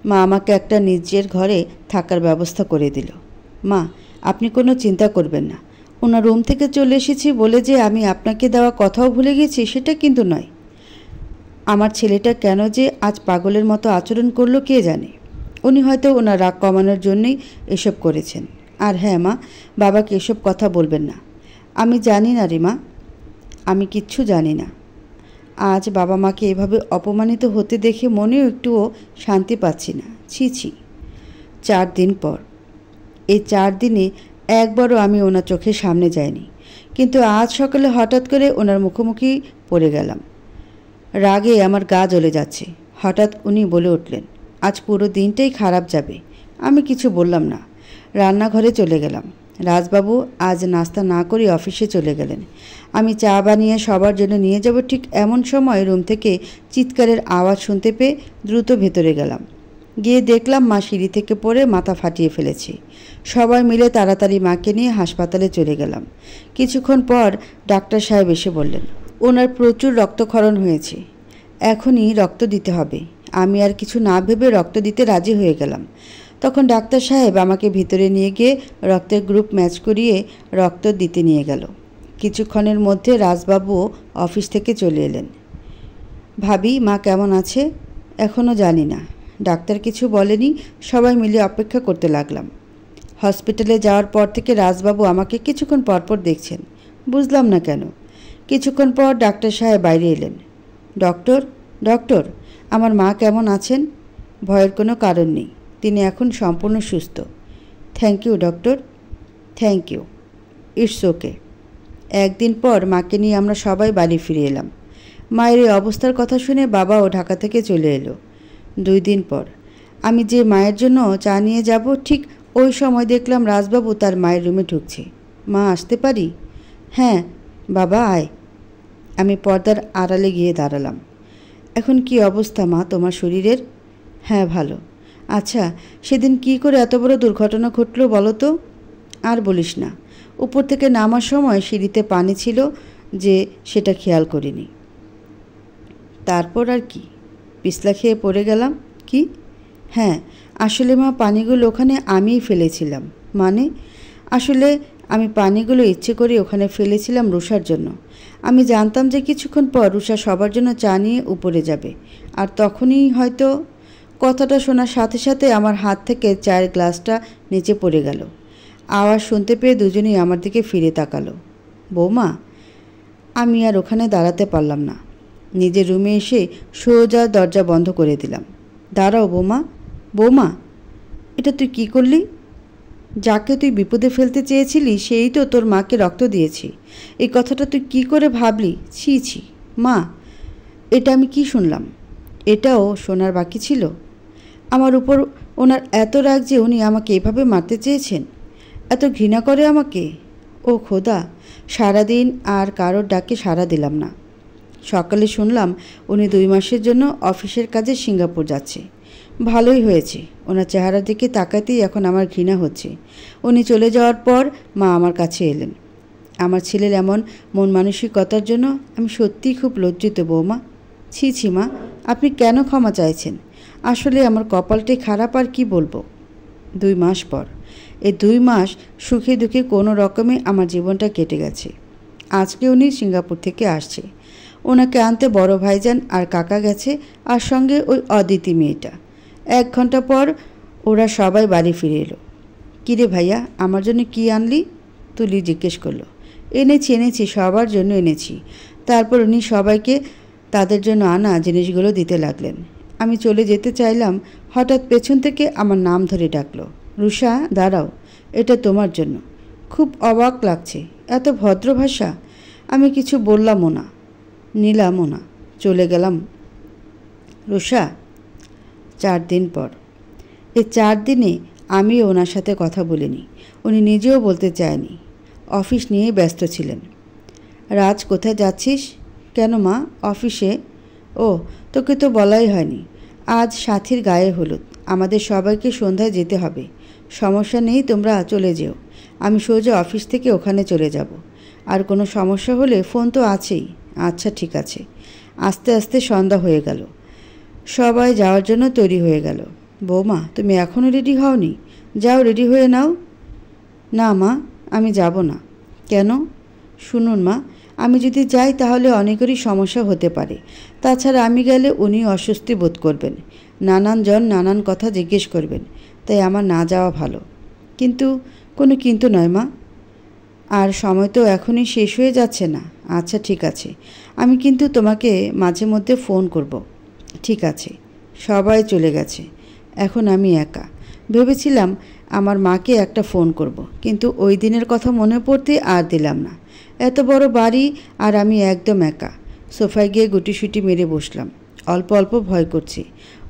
মা আমাকে একটা নিজের ঘরে থাকার ব্যবস্থা করে দিল মা আপনি কোনো চিন্তা করবেন না ওনার রুম থেকে চলে এসেছি বলে যে আমি আপনাকে দেওয়া কথাও ভুলে গেছি সেটা কিন্তু নয় আমার ছেলেটা কেন যে আজ পাগলের মতো আচরণ করলো কে জানে উনি হয়তো ওনার রাগ কমানোর জন্যই এসব করেছেন আর হ্যাঁ মা বাবাকে এসব কথা বলবেন না আমি জানি না রে মা আমি কিচ্ছু জানি না আজ বাবা মাকে এভাবে অপমানিত হতে দেখে মনেও একটুও শান্তি পাচ্ছি না ছি ছি চার দিন পর এই চার দিনে একবারও আমি ওনার চোখের সামনে যাইনি কিন্তু আজ সকালে হঠাৎ করে ওনার মুখোমুখি পড়ে গেলাম রাগে আমার গা জ্বলে যাচ্ছে হঠাৎ উনি বলে উঠলেন আজ পুরো দিনটাই খারাপ যাবে আমি কিছু বললাম না রান্নাঘরে চলে গেলাম রাজবাবু আজ নাস্তা না করে অফিসে চলে গেলেন আমি চা বানিয়ে সবার জন্য নিয়ে যাব ঠিক এমন সময় রুম থেকে চিৎকারের আওয়াজ শুনতে পেয়ে দ্রুত ভেতরে গেলাম গিয়ে দেখলাম মা সিঁড়ি থেকে পড়ে মাথা ফাটিয়ে ফেলেছি সবাই মিলে তাড়াতাড়ি মাকে নিয়ে হাসপাতালে চলে গেলাম কিছুক্ষণ পর ডাক্তার সাহেব এসে বললেন ওনার প্রচুর রক্তক্ষরণ হয়েছে এখনই রক্ত দিতে হবে আমি আর কিছু না ভেবে রক্ত দিতে রাজি হয়ে গেলাম তখন ডাক্তার সাহেব আমাকে ভিতরে নিয়ে গিয়ে রক্তের গ্রুপ ম্যাচ করিয়ে রক্ত দিতে নিয়ে গেল কিছুক্ষণের মধ্যে রাজবাবু অফিস থেকে চলে এলেন ভাবি মা কেমন আছে এখনও জানি না ডাক্তার কিছু বলেনি সবাই মিলে অপেক্ষা করতে লাগলাম হসপিটালে যাওয়ার পর থেকে রাজবাবু আমাকে কিছুক্ষণ পরপর দেখছেন বুঝলাম না কেন কিছুক্ষণ পর ডাক্তার সাহেব বাইরে এলেন ডক্টর ডক্টর আমার মা কেমন আছেন ভয়ের কোনো কারণ নেই তিনি এখন সম্পূর্ণ সুস্থ thank you doctor thank you it's okay একদিন পর মাকে নিয়ে আমরা সবাই বাড়ি ফিরে এলাম মায়ের এই অবস্থার কথা শুনে বাবাও ঢাকা থেকে চলে এলো দুই দিন পর আমি যে মায়ের জন্য চা নিয়ে যাব ঠিক ওই সময় দেখলাম রাজবাবু তার মায়ের রুমে ঢুকছে মা আসতে পারি হ্যাঁ বাবা আয় আমি পর্দার আড়ালে গিয়ে দাঁড়ালাম এখন কি অবস্থা মা তোমার শরীরের হ্যাঁ ভালো আচ্ছা সেদিন কি করে এত বড় দুর্ঘটনা ঘটলো বলো তো আর বলিস না উপর থেকে নামার সময় সিঁড়িতে পানি ছিল যে সেটা খেয়াল করিনি তারপর আর কি পিছলা খেয়ে পড়ে গেলাম কি হ্যাঁ আসলে মা পানিগুলো ওখানে আমিই ফেলেছিলাম মানে আসলে আমি পানিগুলো ইচ্ছে করে ওখানে ফেলেছিলাম রোষার জন্য আমি জানতাম যে কিছুক্ষণ পর উষা সবার জন্য চা নিয়ে উপরে যাবে আর তখনই হয়তো কথাটা শোনার সাথে সাথে আমার হাত থেকে চায়ের গ্লাসটা নিচে পড়ে গেল আওয়াজ শুনতে পেয়ে দুজনেই আমার দিকে ফিরে তাকালো বৌমা আমি আর ওখানে দাঁড়াতে পারলাম না নিজের রুমে এসে সোজা দরজা বন্ধ করে দিলাম দাঁড়াও বৌমা বৌমা এটা তুই কি করলি যাকে তুই বিপদে ফেলতে চেয়েছিলি সেই তো তোর মাকে রক্ত দিয়েছি এই কথাটা তুই কি করে ভাবলি ছি ছি মা এটা আমি কি শুনলাম এটাও শোনার বাকি ছিল আমার উপর ওনার এত রাগ যে উনি আমাকে এভাবে মারতে চেয়েছেন এত ঘৃণা করে আমাকে ও খোদা সারাদিন আর কারোর ডাকে সাড়া দিলাম না সকালে শুনলাম উনি দুই মাসের জন্য অফিসের কাজে সিঙ্গাপুর যাচ্ছে ভালোই হয়েছে ওনার চেহারার দিকে তাকাতেই এখন আমার ঘৃণা হচ্ছে উনি চলে যাওয়ার পর মা আমার কাছে এলেন আমার ছেলের এমন মন মানসিকতার জন্য আমি সত্যিই খুব লজ্জিত বৌমা ছি ছি মা আপনি কেন ক্ষমা চাইছেন আসলে আমার কপালটি খারাপ আর কি বলবো দুই মাস পর এ দুই মাস সুখে দুঃখে কোনো রকমে আমার জীবনটা কেটে গেছে আজকে উনি সিঙ্গাপুর থেকে আসছে ওনাকে আনতে বড় ভাইজান আর কাকা গেছে আর সঙ্গে ওই অদিতি মেয়েটা এক ঘন্টা পর ওরা সবাই বাড়ি ফিরে এলো কিরে ভাইয়া আমার জন্য কি আনলি তুলি জিজ্ঞেস করলো এনেছি এনেছি সবার জন্য এনেছি তারপর উনি সবাইকে তাদের জন্য আনা জিনিসগুলো দিতে লাগলেন আমি চলে যেতে চাইলাম হঠাৎ পেছন থেকে আমার নাম ধরে ডাকলো রুষা দাঁড়াও এটা তোমার জন্য খুব অবাক লাগছে এত ভদ্র ভাষা আমি কিছু বললামও না নিলামও না চলে গেলাম রুষা চার দিন পর এ চার দিনে আমি ওনার সাথে কথা বলিনি উনি নিজেও বলতে চায়নি অফিস নিয়ে ব্যস্ত ছিলেন রাজ কোথায় যাচ্ছিস কেন মা অফিসে ও তোকে তো বলাই হয়নি আজ সাথীর গায়ে হলুদ আমাদের সবাইকে সন্ধ্যায় যেতে হবে সমস্যা নেই তোমরা চলে যেও আমি সোজা অফিস থেকে ওখানে চলে যাব আর কোনো সমস্যা হলে ফোন তো আছেই আচ্ছা ঠিক আছে আস্তে আস্তে সন্ধ্যা হয়ে গেল সবাই যাওয়ার জন্য তৈরি হয়ে গেল বৌমা তুমি এখনও রেডি হওনি যাও রেডি হয়ে নাও না মা আমি যাব না কেন শুনুন মা আমি যদি যাই তাহলে অনেকেরই সমস্যা হতে পারে তাছাড়া আমি গেলে উনি অস্বস্তি বোধ করবেন নানানজন নানান কথা জিজ্ঞেস করবেন তাই আমার না যাওয়া ভালো কিন্তু কোনো কিন্তু নয় মা আর সময় তো এখনই শেষ হয়ে যাচ্ছে না আচ্ছা ঠিক আছে আমি কিন্তু তোমাকে মাঝে মধ্যে ফোন করব ঠিক আছে সবাই চলে গেছে এখন আমি একা ভেবেছিলাম আমার মাকে একটা ফোন করব। কিন্তু ওই দিনের কথা মনে পড়তে আর দিলাম না এত বড় বাড়ি আর আমি একদম একা সোফায় গিয়ে গুটিসুটি মেরে বসলাম অল্প অল্প ভয় করছি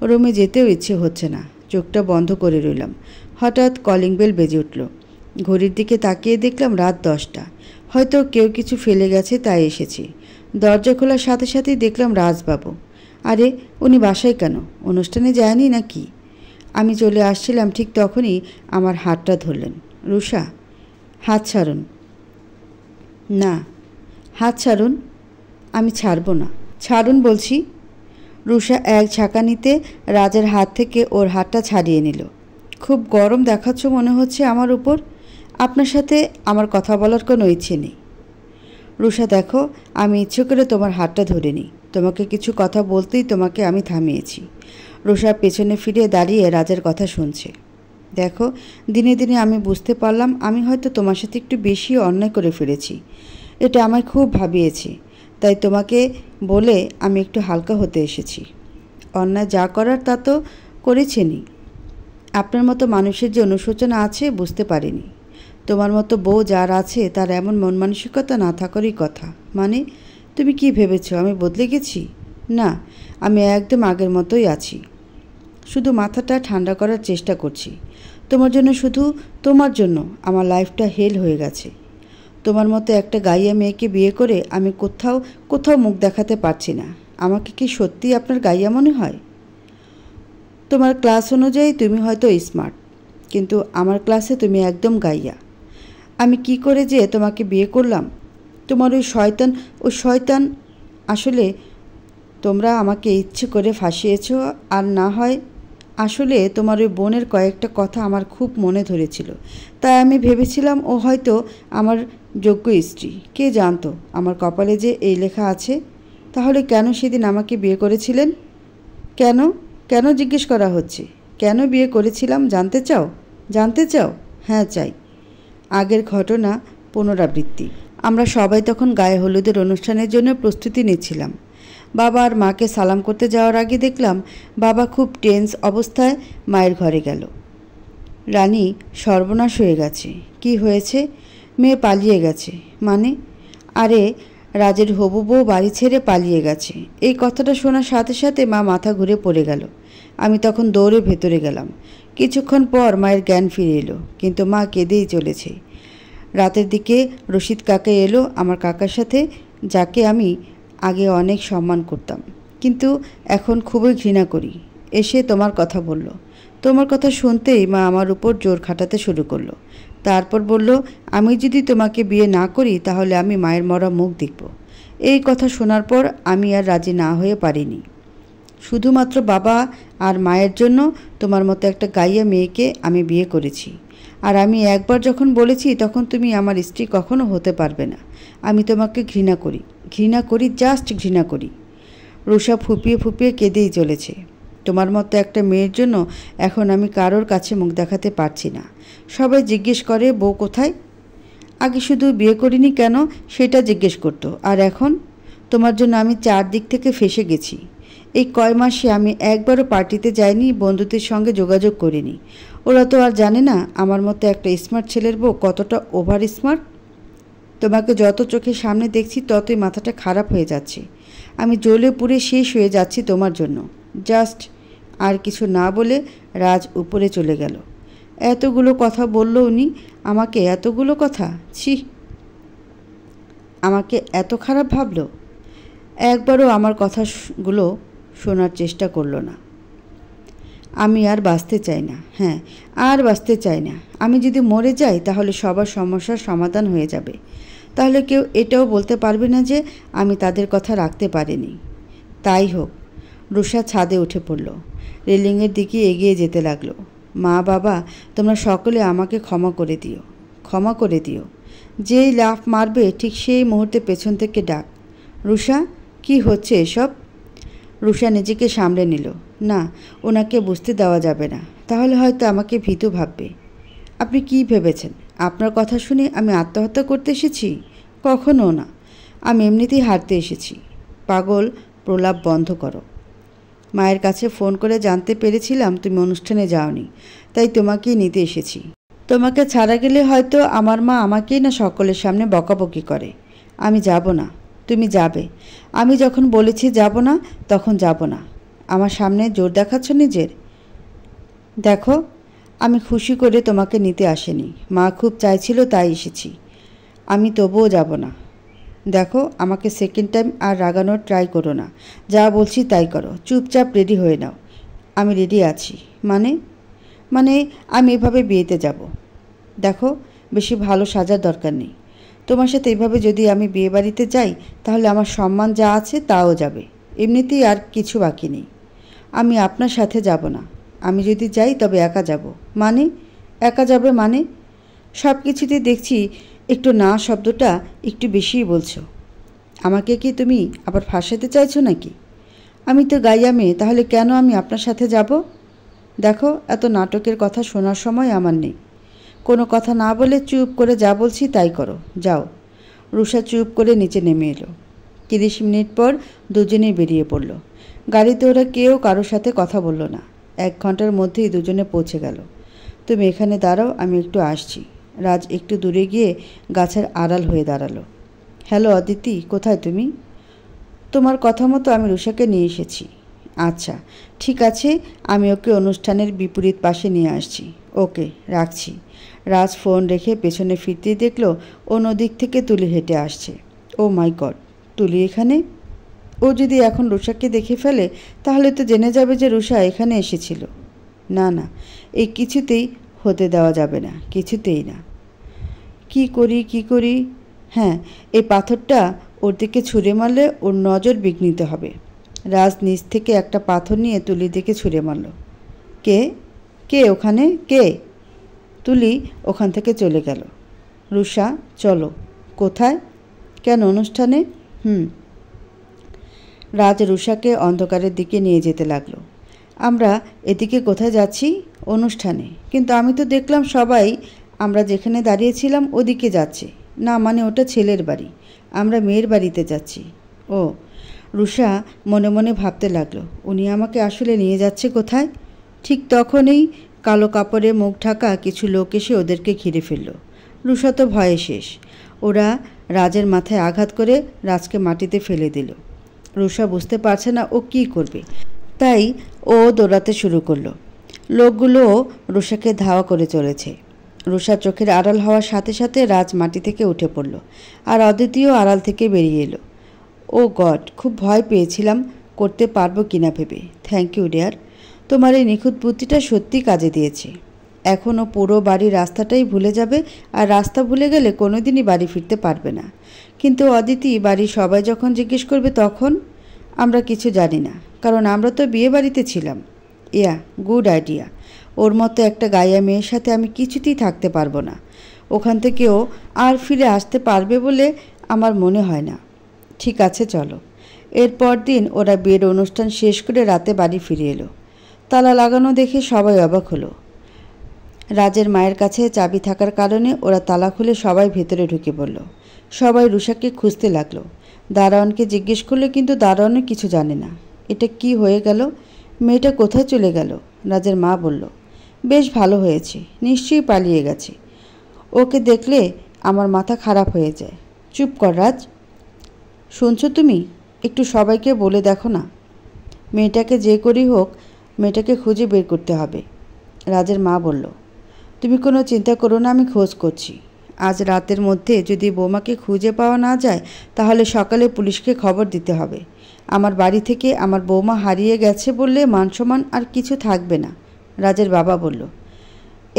রুমে যেতেও ইচ্ছে হচ্ছে না চোখটা বন্ধ করে রইলাম হঠাৎ কলিং বেল বেজে উঠল ঘড়ির দিকে তাকিয়ে দেখলাম রাত দশটা হয়তো কেউ কিছু ফেলে গেছে তাই এসেছি দরজা খোলার সাথে সাথেই দেখলাম রাজবাবু আরে উনি বাসায় কেন অনুষ্ঠানে যায়নি না কি আমি চলে আসছিলাম ঠিক তখনই আমার হাতটা ধরলেন রুষা হাত ছাড়ুন না হাত ছাড়ুন আমি ছাড়ব না ছাড়ুন বলছি রুষা এক নিতে রাজার হাত থেকে ওর হাতটা ছাড়িয়ে নিল খুব গরম দেখাচ্ছ মনে হচ্ছে আমার উপর আপনার সাথে আমার কথা বলার কোনো ইচ্ছে নেই রুষা দেখো আমি ইচ্ছে করে তোমার হাতটা ধরে নিই তোমাকে কিছু কথা বলতেই তোমাকে আমি থামিয়েছি রুষা পেছনে ফিরে দাঁড়িয়ে রাজার কথা শুনছে দেখো দিনে দিনে আমি বুঝতে পারলাম আমি হয়তো তোমার সাথে একটু বেশি অন্যায় করে ফিরেছি এটা আমায় খুব ভাবিয়েছি তাই তোমাকে বলে আমি একটু হালকা হতে এসেছি অন্যায় যা করার তা তো করেছেনি আপনার মতো মানুষের যে অনুশোচনা আছে বুঝতে পারিনি তোমার মতো বউ যার আছে তার এমন মন মানসিকতা না থাকারই কথা মানে তুমি কি ভেবেছো আমি বদলে গেছি না আমি একদম আগের মতোই আছি শুধু মাথাটা ঠান্ডা করার চেষ্টা করছি তোমার জন্য শুধু তোমার জন্য আমার লাইফটা হেল হয়ে গেছে তোমার মতো একটা গাইয়া মেয়েকে বিয়ে করে আমি কোথাও কোথাও মুখ দেখাতে পারছি না আমাকে কি সত্যি আপনার গাইয়া মনে হয় তোমার ক্লাস অনুযায়ী তুমি হয়তো স্মার্ট কিন্তু আমার ক্লাসে তুমি একদম গাইয়া আমি কি করে যে তোমাকে বিয়ে করলাম তোমার ওই শয়তান ও শয়তান আসলে তোমরা আমাকে ইচ্ছে করে ফাঁসিয়েছ আর না হয় আসলে তোমার ওই বোনের কয়েকটা কথা আমার খুব মনে ধরেছিল তাই আমি ভেবেছিলাম ও হয়তো আমার যোগ্য স্ত্রী কে জানতো আমার কপালে যে এই লেখা আছে তাহলে কেন সেদিন আমাকে বিয়ে করেছিলেন কেন কেন জিজ্ঞেস করা হচ্ছে কেন বিয়ে করেছিলাম জানতে চাও জানতে চাও হ্যাঁ চাই আগের ঘটনা পুনরাবৃত্তি আমরা সবাই তখন গায়ে হলুদের অনুষ্ঠানের জন্য প্রস্তুতি নিচ্ছিলাম বাবা আর মাকে সালাম করতে যাওয়ার আগে দেখলাম বাবা খুব টেন্স অবস্থায় মায়ের ঘরে গেল রানী সর্বনাশ হয়ে গেছে কি হয়েছে মেয়ে পালিয়ে গেছে মানে আরে রাজের হবু বউ বাড়ি ছেড়ে পালিয়ে গেছে এই কথাটা শোনার সাথে সাথে মা মাথা ঘুরে পড়ে গেল আমি তখন দৌড়ে ভেতরে গেলাম কিছুক্ষণ পর মায়ের জ্ঞান ফিরে এলো কিন্তু মা কেঁদেই চলেছে রাতের দিকে রশিদ কাকা এলো আমার কাকার সাথে যাকে আমি আগে অনেক সম্মান করতাম কিন্তু এখন খুবই ঘৃণা করি এসে তোমার কথা বলল তোমার কথা শুনতেই মা আমার উপর জোর খাটাতে শুরু করলো তারপর বলল আমি যদি তোমাকে বিয়ে না করি তাহলে আমি মায়ের মরা মুখ দেখব এই কথা শোনার পর আমি আর রাজি না হয়ে পারিনি শুধুমাত্র বাবা আর মায়ের জন্য তোমার মতো একটা গাইয়া মেয়েকে আমি বিয়ে করেছি আর আমি একবার যখন বলেছি তখন তুমি আমার স্ত্রী কখনো হতে পারবে না আমি তোমাকে ঘৃণা করি ঘৃণা করি জাস্ট ঘৃণা করি রোষা ফুপিয়ে ফুপিয়ে কেঁদেই চলেছে তোমার মতো একটা মেয়ের জন্য এখন আমি কারোর কাছে মুখ দেখাতে পারছি না সবাই জিজ্ঞেস করে বউ কোথায় আগে শুধু বিয়ে করিনি কেন সেটা জিজ্ঞেস করতো আর এখন তোমার জন্য আমি চারদিক থেকে ফেসে গেছি এই কয় মাসে আমি একবারও পার্টিতে যাইনি বন্ধুদের সঙ্গে যোগাযোগ করিনি ওরা তো আর জানে না আমার মতো একটা স্মার্ট ছেলের বউ কতটা ওভার স্মার্ট তোমাকে যত চোখের সামনে দেখছি ততই মাথাটা খারাপ হয়ে যাচ্ছে আমি জ্বলে পুড়ে শেষ হয়ে যাচ্ছি তোমার জন্য জাস্ট আর কিছু না বলে রাজ উপরে চলে গেল এতগুলো কথা বলল উনি আমাকে এতগুলো কথা ছি আমাকে এত খারাপ ভাবল একবারও আমার কথাগুলো শোনার চেষ্টা করল না আমি আর বাঁচতে চাই না হ্যাঁ আর বাঁচতে চাই না আমি যদি মরে যাই তাহলে সবার সমস্যার সমাধান হয়ে যাবে তাহলে কেউ এটাও বলতে পারবে না যে আমি তাদের কথা রাখতে পারিনি তাই হোক রুষা ছাদে উঠে পড়ল রেলিংয়ের দিকে এগিয়ে যেতে লাগলো মা বাবা তোমরা সকলে আমাকে ক্ষমা করে দিও ক্ষমা করে দিও যেই লাফ মারবে ঠিক সেই মুহূর্তে পেছন থেকে ডাক রুষা কি হচ্ছে এসব রুষা নিজেকে সামলে নিল না ওনাকে বুঝতে দেওয়া যাবে না তাহলে হয়তো আমাকে ভীতু ভাববে আপনি কি ভেবেছেন আপনার কথা শুনে আমি আত্মহত্যা করতে এসেছি কখনো না আমি এমনিতেই হারতে এসেছি পাগল প্রলাপ বন্ধ করো মায়ের কাছে ফোন করে জানতে পেরেছিলাম তুমি অনুষ্ঠানে যাওনি তাই তোমাকেই নিতে এসেছি তোমাকে ছাড়া গেলে হয়তো আমার মা আমাকেই না সকলের সামনে বকাবকি করে আমি যাব না তুমি যাবে আমি যখন বলেছি যাব না তখন যাব না আমার সামনে জোর দেখাচ্ছ নিজের দেখো আমি খুশি করে তোমাকে নিতে আসেনি মা খুব চাইছিল তাই এসেছি আমি তবুও যাব না দেখো আমাকে সেকেন্ড টাইম আর রাগানোর ট্রাই করো না যা বলছি তাই করো চুপচাপ রেডি হয়ে নাও আমি রেডি আছি মানে মানে আমি এভাবে বিয়েতে যাব দেখো বেশি ভালো সাজার দরকার নেই তোমার সাথে এভাবে যদি আমি বিয়েবাড়িতে যাই তাহলে আমার সম্মান যা আছে তাও যাবে এমনিতেই আর কিছু বাকি নেই আমি আপনার সাথে যাব না আমি যদি যাই তবে একা যাব মানে একা যাবে মানে সব কিছুতে দেখছি একটু না শব্দটা একটু বেশিই বলছো আমাকে কি তুমি আবার ফাঁসাতে চাইছো নাকি আমি তো গাইয়া মেয়ে তাহলে কেন আমি আপনার সাথে যাব দেখো এত নাটকের কথা শোনার সময় আমার নেই কোনো কথা না বলে চুপ করে যা বলছি তাই করো যাও রুষা চুপ করে নিচে নেমে এলো তিরিশ মিনিট পর দুজনেই বেরিয়ে পড়ল গাড়িতে ওরা কেউ কারোর সাথে কথা বলল না এক ঘন্টার মধ্যেই দুজনে পৌঁছে গেল তুমি এখানে দাঁড়াও আমি একটু আসছি রাজ একটু দূরে গিয়ে গাছের আড়াল হয়ে দাঁড়ালো হ্যালো অদিতি কোথায় তুমি তোমার কথা মতো আমি রুষাকে নিয়ে এসেছি আচ্ছা ঠিক আছে আমি ওকে অনুষ্ঠানের বিপরীত পাশে নিয়ে আসছি ওকে রাখছি রাজ ফোন রেখে পেছনে ফিরতে দেখল অন্য দিক থেকে তুলি হেঁটে আসছে ও মাই গড তুলি এখানে ও যদি এখন রুষাকে দেখে ফেলে তাহলে তো জেনে যাবে যে রুষা এখানে এসেছিল না না এই কিছুতেই হতে দেওয়া যাবে না কিছুতেই না কি করি কি করি হ্যাঁ এই পাথরটা ওর দিকে ছুঁড়ে মারলে ওর নজর বিঘ্নিত হবে রাজ নিচ থেকে একটা পাথর নিয়ে তুলির দিকে ছুঁড়ে মারল কে কে ওখানে কে তুলি ওখান থেকে চলে গেল রুষা চলো কোথায় কেন অনুষ্ঠানে হুম রাজ রুষাকে অন্ধকারের দিকে নিয়ে যেতে লাগলো আমরা এদিকে কোথায় যাচ্ছি অনুষ্ঠানে কিন্তু আমি তো দেখলাম সবাই আমরা যেখানে দাঁড়িয়েছিলাম ওদিকে যাচ্ছে না মানে ওটা ছেলের বাড়ি আমরা মেয়ের বাড়িতে যাচ্ছি ও রুষা মনে মনে ভাবতে লাগলো উনি আমাকে আসলে নিয়ে যাচ্ছে কোথায় ঠিক তখনই কালো কাপড়ে মুখ ঢাকা কিছু লোক এসে ওদেরকে ঘিরে ফেলল রুষা তো ভয়ে শেষ ওরা রাজের মাথায় আঘাত করে রাজকে মাটিতে ফেলে দিল রুষা বুঝতে পারছে না ও কি করবে তাই ও দৌড়াতে শুরু করলো লোকগুলো রুষাকে ধাওয়া করে চলেছে রুষা চোখের আড়াল হওয়ার সাথে সাথে রাজ মাটি থেকে উঠে পড়ল আর অদ্বিতীয় আড়াল থেকে বেরিয়ে এলো ও গড খুব ভয় পেয়েছিলাম করতে পারবো কিনা ভেবে থ্যাংক ইউ ডেয়ার তোমার এই নিখুঁত বুদ্ধিটা সত্যি কাজে দিয়েছে এখনও পুরো বাড়ির রাস্তাটাই ভুলে যাবে আর রাস্তা ভুলে গেলে কোনোদিনই বাড়ি ফিরতে পারবে না কিন্তু অদিতি বাড়ির সবাই যখন জিজ্ঞেস করবে তখন আমরা কিছু জানি না কারণ আমরা তো বিয়ে বাড়িতে ছিলাম ইয়া গুড আইডিয়া ওর মতো একটা গায়া মেয়ের সাথে আমি কিছুতেই থাকতে পারবো না ওখান থেকেও আর ফিরে আসতে পারবে বলে আমার মনে হয় না ঠিক আছে চলো এরপর দিন ওরা বিয়ের অনুষ্ঠান শেষ করে রাতে বাড়ি ফিরে এলো তালা লাগানো দেখে সবাই অবাক হলো রাজের মায়ের কাছে চাবি থাকার কারণে ওরা তালা খুলে সবাই ভেতরে ঢুকে পড়ল সবাই রুষাকে খুঁজতে লাগলো দারোয়ানকে জিজ্ঞেস করলে কিন্তু দারোয়ানও কিছু জানে না এটা কি হয়ে গেল মেয়েটা কোথায় চলে গেল রাজের মা বলল বেশ ভালো হয়েছে নিশ্চয়ই পালিয়ে গেছে ওকে দেখলে আমার মাথা খারাপ হয়ে যায় চুপ কর রাজ শুনছ তুমি একটু সবাইকে বলে দেখো না মেয়েটাকে যে করি হোক মেয়েটাকে খুঁজে বের করতে হবে রাজের মা বলল তুমি কোনো চিন্তা করো না আমি খোঁজ করছি আজ রাতের মধ্যে যদি বোমাকে খুঁজে পাওয়া না যায় তাহলে সকালে পুলিশকে খবর দিতে হবে আমার বাড়ি থেকে আমার বৌমা হারিয়ে গেছে বললে মানসমান আর কিছু থাকবে না রাজের বাবা বলল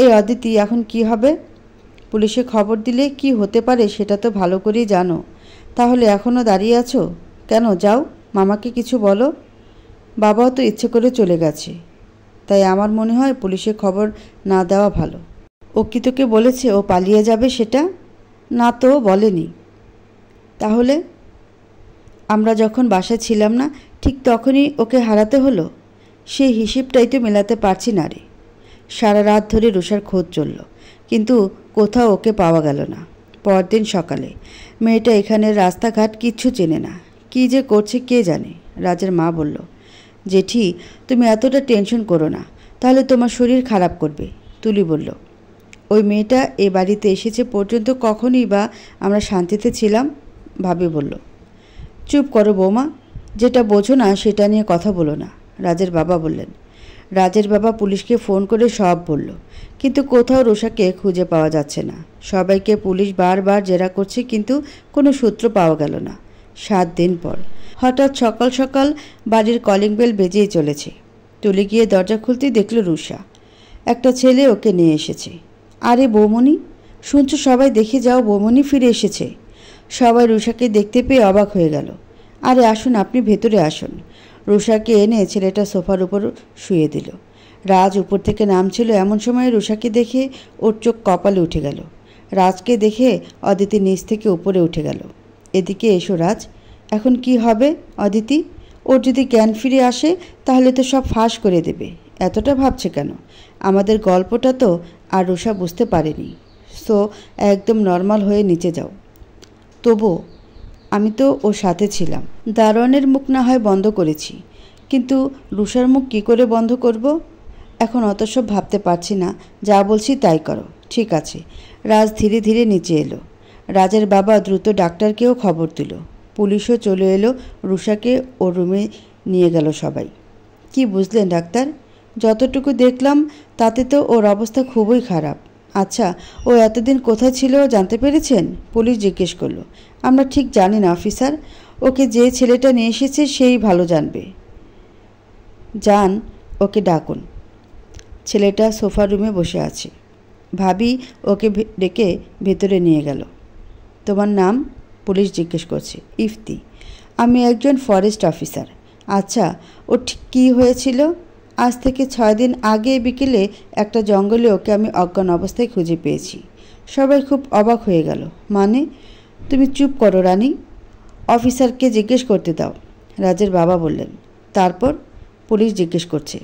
এই অদিতি এখন কি হবে পুলিশে খবর দিলে কি হতে পারে সেটা তো ভালো করেই জানো তাহলে এখনও দাঁড়িয়ে আছো কেন যাও মামাকে কিছু বলো বাবাও তো ইচ্ছে করে চলে গেছে তাই আমার মনে হয় পুলিশে খবর না দেওয়া ভালো ও কি তোকে বলেছে ও পালিয়ে যাবে সেটা না তো বলেনি তাহলে আমরা যখন বাসায় ছিলাম না ঠিক তখনই ওকে হারাতে হলো সেই হিসেবটাই তো মেলাতে পারছি না রে সারা রাত ধরে রোষার খোঁজ চলল কিন্তু কোথাও ওকে পাওয়া গেল না পরদিন সকালে মেয়েটা এখানের রাস্তাঘাট কিচ্ছু চেনে না কি যে করছে কে জানে রাজের মা বলল জেঠি তুমি এতটা টেনশন করো না তাহলে তোমার শরীর খারাপ করবে তুলি বলল ওই মেয়েটা এ বাড়িতে এসেছে পর্যন্ত কখনই বা আমরা শান্তিতে ছিলাম ভাবে বলল চুপ করো বৌমা যেটা বোঝো না সেটা নিয়ে কথা বলো না রাজের বাবা বললেন রাজের বাবা পুলিশকে ফোন করে সব বলল কিন্তু কোথাও রোষাকে খুঁজে পাওয়া যাচ্ছে না সবাইকে পুলিশ বারবার জেরা করছে কিন্তু কোনো সূত্র পাওয়া গেল না সাত দিন পর হঠাৎ সকাল সকাল বাড়ির কলিং বেল বেজেই চলেছে তুলে গিয়ে দরজা খুলতেই দেখল রুষা একটা ছেলে ওকে নিয়ে এসেছে আরে বৌমনি শুনছো সবাই দেখে যাও বৌমনি ফিরে এসেছে সবাই রুষাকে দেখতে পেয়ে অবাক হয়ে গেল আরে আসুন আপনি ভেতরে আসুন রুষাকে এনে ছেলেটা সোফার উপর শুয়ে দিল রাজ উপর থেকে নামছিল এমন সময় রুষাকে দেখে ওর চোখ কপালে উঠে গেল রাজকে দেখে অদিতি নিচ থেকে উপরে উঠে গেল এদিকে এসো রাজ এখন কি হবে অদিতি ওর যদি জ্ঞান ফিরে আসে তাহলে তো সব ফাঁস করে দেবে এতটা ভাবছে কেন আমাদের গল্পটা তো আর রুষা বুঝতে পারেনি সো একদম নর্মাল হয়ে নিচে যাও তবু আমি তো ওর সাথে ছিলাম দারোয়ানের মুখ না হয় বন্ধ করেছি কিন্তু রুষার মুখ কী করে বন্ধ করব এখন অত সব ভাবতে পারছি না যা বলছি তাই করো ঠিক আছে রাজ ধীরে ধীরে নিচে এলো রাজের বাবা দ্রুত ডাক্তারকেও খবর দিল পুলিশও চলে এলো রুষাকে ও রুমে নিয়ে গেল সবাই কি বুঝলেন ডাক্তার যতটুকু দেখলাম তাতে তো ওর অবস্থা খুবই খারাপ আচ্ছা ও এতদিন কোথায় ছিল জানতে পেরেছেন পুলিশ জিজ্ঞেস করলো আমরা ঠিক জানি না অফিসার ওকে যে ছেলেটা নিয়ে এসেছে সেই ভালো জানবে যান ওকে ডাকুন ছেলেটা সোফা রুমে বসে আছে ভাবি ওকে ডেকে ভেতরে নিয়ে গেল তোমার নাম পুলিশ জিজ্ঞেস করছে ইফতি আমি একজন ফরেস্ট অফিসার আচ্ছা ও ঠিক কী হয়েছিল আজ থেকে ছয় দিন আগে বিকেলে একটা জঙ্গলে ওকে আমি অজ্ঞান অবস্থায় খুঁজে পেয়েছি সবাই খুব অবাক হয়ে গেল মানে তুমি চুপ করো রানি অফিসারকে জিজ্ঞেস করতে দাও রাজের বাবা বললেন তারপর পুলিশ জিজ্ঞেস করছে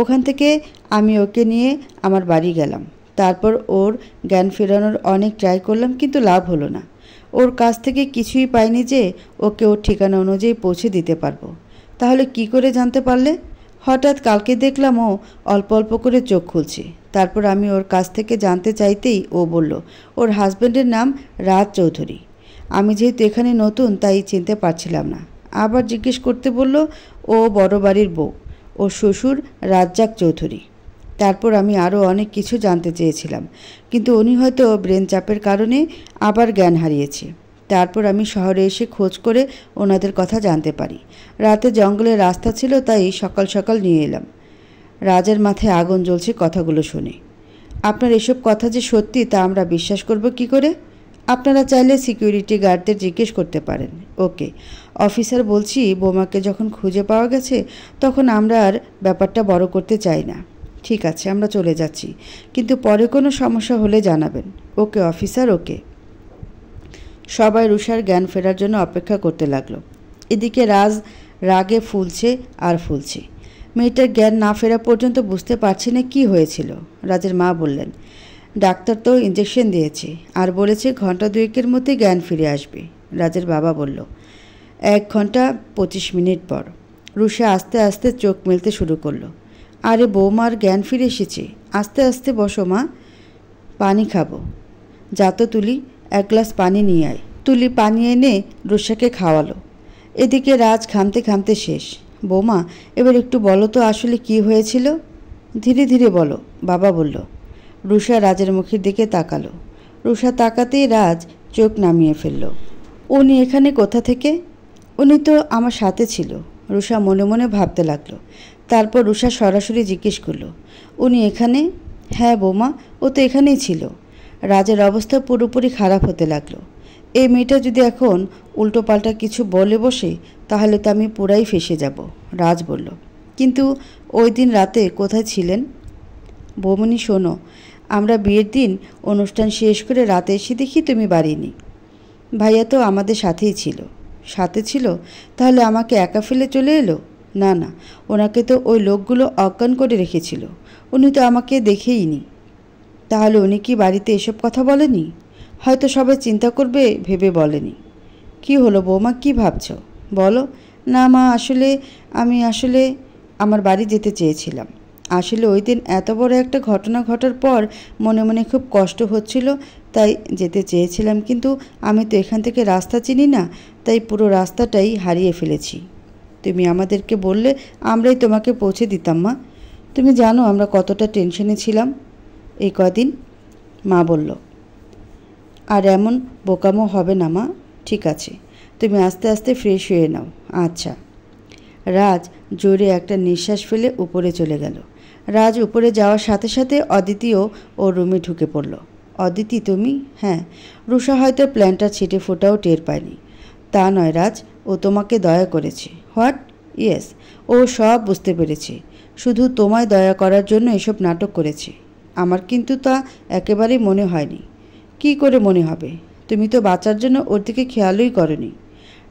ওখান থেকে আমি ওকে নিয়ে আমার বাড়ি গেলাম তারপর ওর জ্ঞান ফেরানোর অনেক ট্রাই করলাম কিন্তু লাভ হলো না ওর কাছ থেকে কিছুই পাইনি যে ওকে ওর ঠিকানা অনুযায়ী পৌঁছে দিতে পারবো তাহলে কি করে জানতে পারলে হঠাৎ কালকে দেখলাম ও অল্প অল্প করে চোখ খুলছে তারপর আমি ওর কাছ থেকে জানতে চাইতেই ও বলল ওর হাজব্যান্ডের নাম রাজ চৌধুরী আমি যেহেতু এখানে নতুন তাই চিনতে পারছিলাম না আবার জিজ্ঞেস করতে বলল ও বড় বাড়ির বউ ওর শ্বশুর রাজ্জাক চৌধুরী তারপর আমি আরও অনেক কিছু জানতে চেয়েছিলাম কিন্তু উনি হয়তো ব্রেন চাপের কারণে আবার জ্ঞান হারিয়েছে তারপর আমি শহরে এসে খোঁজ করে ওনাদের কথা জানতে পারি রাতে জঙ্গলে রাস্তা ছিল তাই সকাল সকাল নিয়ে এলাম রাজার মাথায় আগুন জ্বলছে কথাগুলো শুনে আপনার এসব কথা যে সত্যি তা আমরা বিশ্বাস করব কি করে আপনারা চাইলে সিকিউরিটি গার্ডদের জিজ্ঞেস করতে পারেন ওকে অফিসার বলছি বোমাকে যখন খুঁজে পাওয়া গেছে তখন আমরা আর ব্যাপারটা বড় করতে চাই না ঠিক আছে আমরা চলে যাচ্ছি কিন্তু পরে কোনো সমস্যা হলে জানাবেন ওকে অফিসার ওকে সবাই রুষার জ্ঞান ফেরার জন্য অপেক্ষা করতে লাগলো এদিকে রাজ রাগে ফুলছে আর ফুলছে মেয়েটার জ্ঞান না ফেরা পর্যন্ত বুঝতে পারছি না কী হয়েছিল রাজের মা বললেন ডাক্তার তো ইঞ্জেকশন দিয়েছে আর বলেছে ঘন্টা দুয়েকের মধ্যে জ্ঞান ফিরে আসবে রাজের বাবা বলল এক ঘন্টা পঁচিশ মিনিট পর রুষা আস্তে আস্তে চোখ মেলতে শুরু করলো আরে বৌমার জ্ঞান ফিরে এসেছে আস্তে আস্তে বসো মা পানি খাবো যা তো তুলি এক গ্লাস পানি নিয়ে আয় তুলি পানি এনে রোসাকে খাওয়ালো এদিকে রাজ ঘামতে ঘামতে শেষ বৌমা এবার একটু বলো তো আসলে কি হয়েছিল ধীরে ধীরে বলো বাবা বলল রুষা রাজের মুখের দিকে তাকালো রুষা তাকাতেই রাজ চোখ নামিয়ে ফেলল উনি এখানে কোথা থেকে উনি তো আমার সাথে ছিল রুষা মনে মনে ভাবতে লাগলো তারপর উষা সরাসরি জিজ্ঞেস করলো উনি এখানে হ্যাঁ বোমা ও তো এখানেই ছিল রাজার অবস্থা পুরোপুরি খারাপ হতে লাগলো এই মেয়েটা যদি এখন উল্টোপাল্টা কিছু বলে বসে তাহলে তো আমি পুরাই ফেসে যাব রাজ বলল কিন্তু ওই দিন রাতে কোথায় ছিলেন বৌমনি শোনো আমরা বিয়ের দিন অনুষ্ঠান শেষ করে রাতে এসে দেখি তুমি বাড়ি নি ভাইয়া তো আমাদের সাথেই ছিল সাথে ছিল তাহলে আমাকে একা ফেলে চলে এলো না না ওনাকে তো ওই লোকগুলো অজ্ঞান করে রেখেছিল উনি তো আমাকে দেখেইনি তাহলে উনি কি বাড়িতে এসব কথা বলেনি হয়তো সবাই চিন্তা করবে ভেবে বলেনি কি হলো বৌমা কি ভাবছ বলো না মা আসলে আমি আসলে আমার বাড়ি যেতে চেয়েছিলাম আসলে ওই দিন এত বড় একটা ঘটনা ঘটার পর মনে মনে খুব কষ্ট হচ্ছিল তাই যেতে চেয়েছিলাম কিন্তু আমি তো এখান থেকে রাস্তা চিনি না তাই পুরো রাস্তাটাই হারিয়ে ফেলেছি তুমি আমাদেরকে বললে আমরাই তোমাকে পৌঁছে দিতাম মা তুমি জানো আমরা কতটা টেনশনে ছিলাম এই কদিন মা বলল আর এমন বোকামো হবে না মা ঠিক আছে তুমি আস্তে আস্তে ফ্রেশ হয়ে নাও আচ্ছা রাজ জোরে একটা নিঃশ্বাস ফেলে উপরে চলে গেল রাজ উপরে যাওয়ার সাথে সাথে অদিতিও ও রুমে ঢুকে পড়ল অদিতি তুমি হ্যাঁ রুষা হয়তো প্ল্যানটা ছিটে ফোটাও টের পায়নি তা নয় রাজ ও তোমাকে দয়া করেছে হোয়াট ইয়েস ও সব বুঝতে পেরেছি শুধু তোমায় দয়া করার জন্য এসব নাটক করেছি আমার কিন্তু তা একেবারেই মনে হয়নি কি করে মনে হবে তুমি তো বাঁচার জন্য ওর দিকে খেয়ালই করনি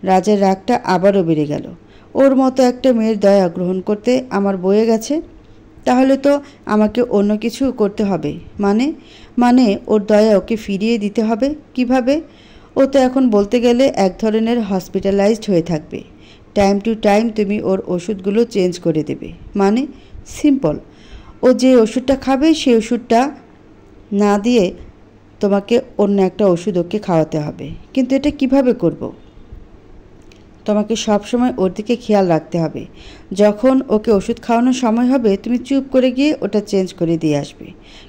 রাজার রাগটা আবারও বেড়ে গেল ওর মতো একটা মেয়ের দয়া গ্রহণ করতে আমার বয়ে গেছে তাহলে তো আমাকে অন্য কিছু করতে হবে মানে মানে ওর দয়া ওকে ফিরিয়ে দিতে হবে কিভাবে ও তো এখন বলতে গেলে এক ধরনের হসপিটালাইজড হয়ে থাকবে টাইম টু টাইম তুমি ওর ওষুধগুলো চেঞ্জ করে দেবে মানে সিম্পল ও যে ওষুধটা খাবে সেই ওষুধটা না দিয়ে তোমাকে অন্য একটা ওষুধ ওকে খাওয়াতে হবে কিন্তু এটা কিভাবে করব। তোমাকে সবসময় ওর দিকে খেয়াল রাখতে হবে যখন ওকে ওষুধ খাওয়ানোর সময় হবে তুমি চুপ করে গিয়ে ওটা চেঞ্জ করে দিয়ে আসবে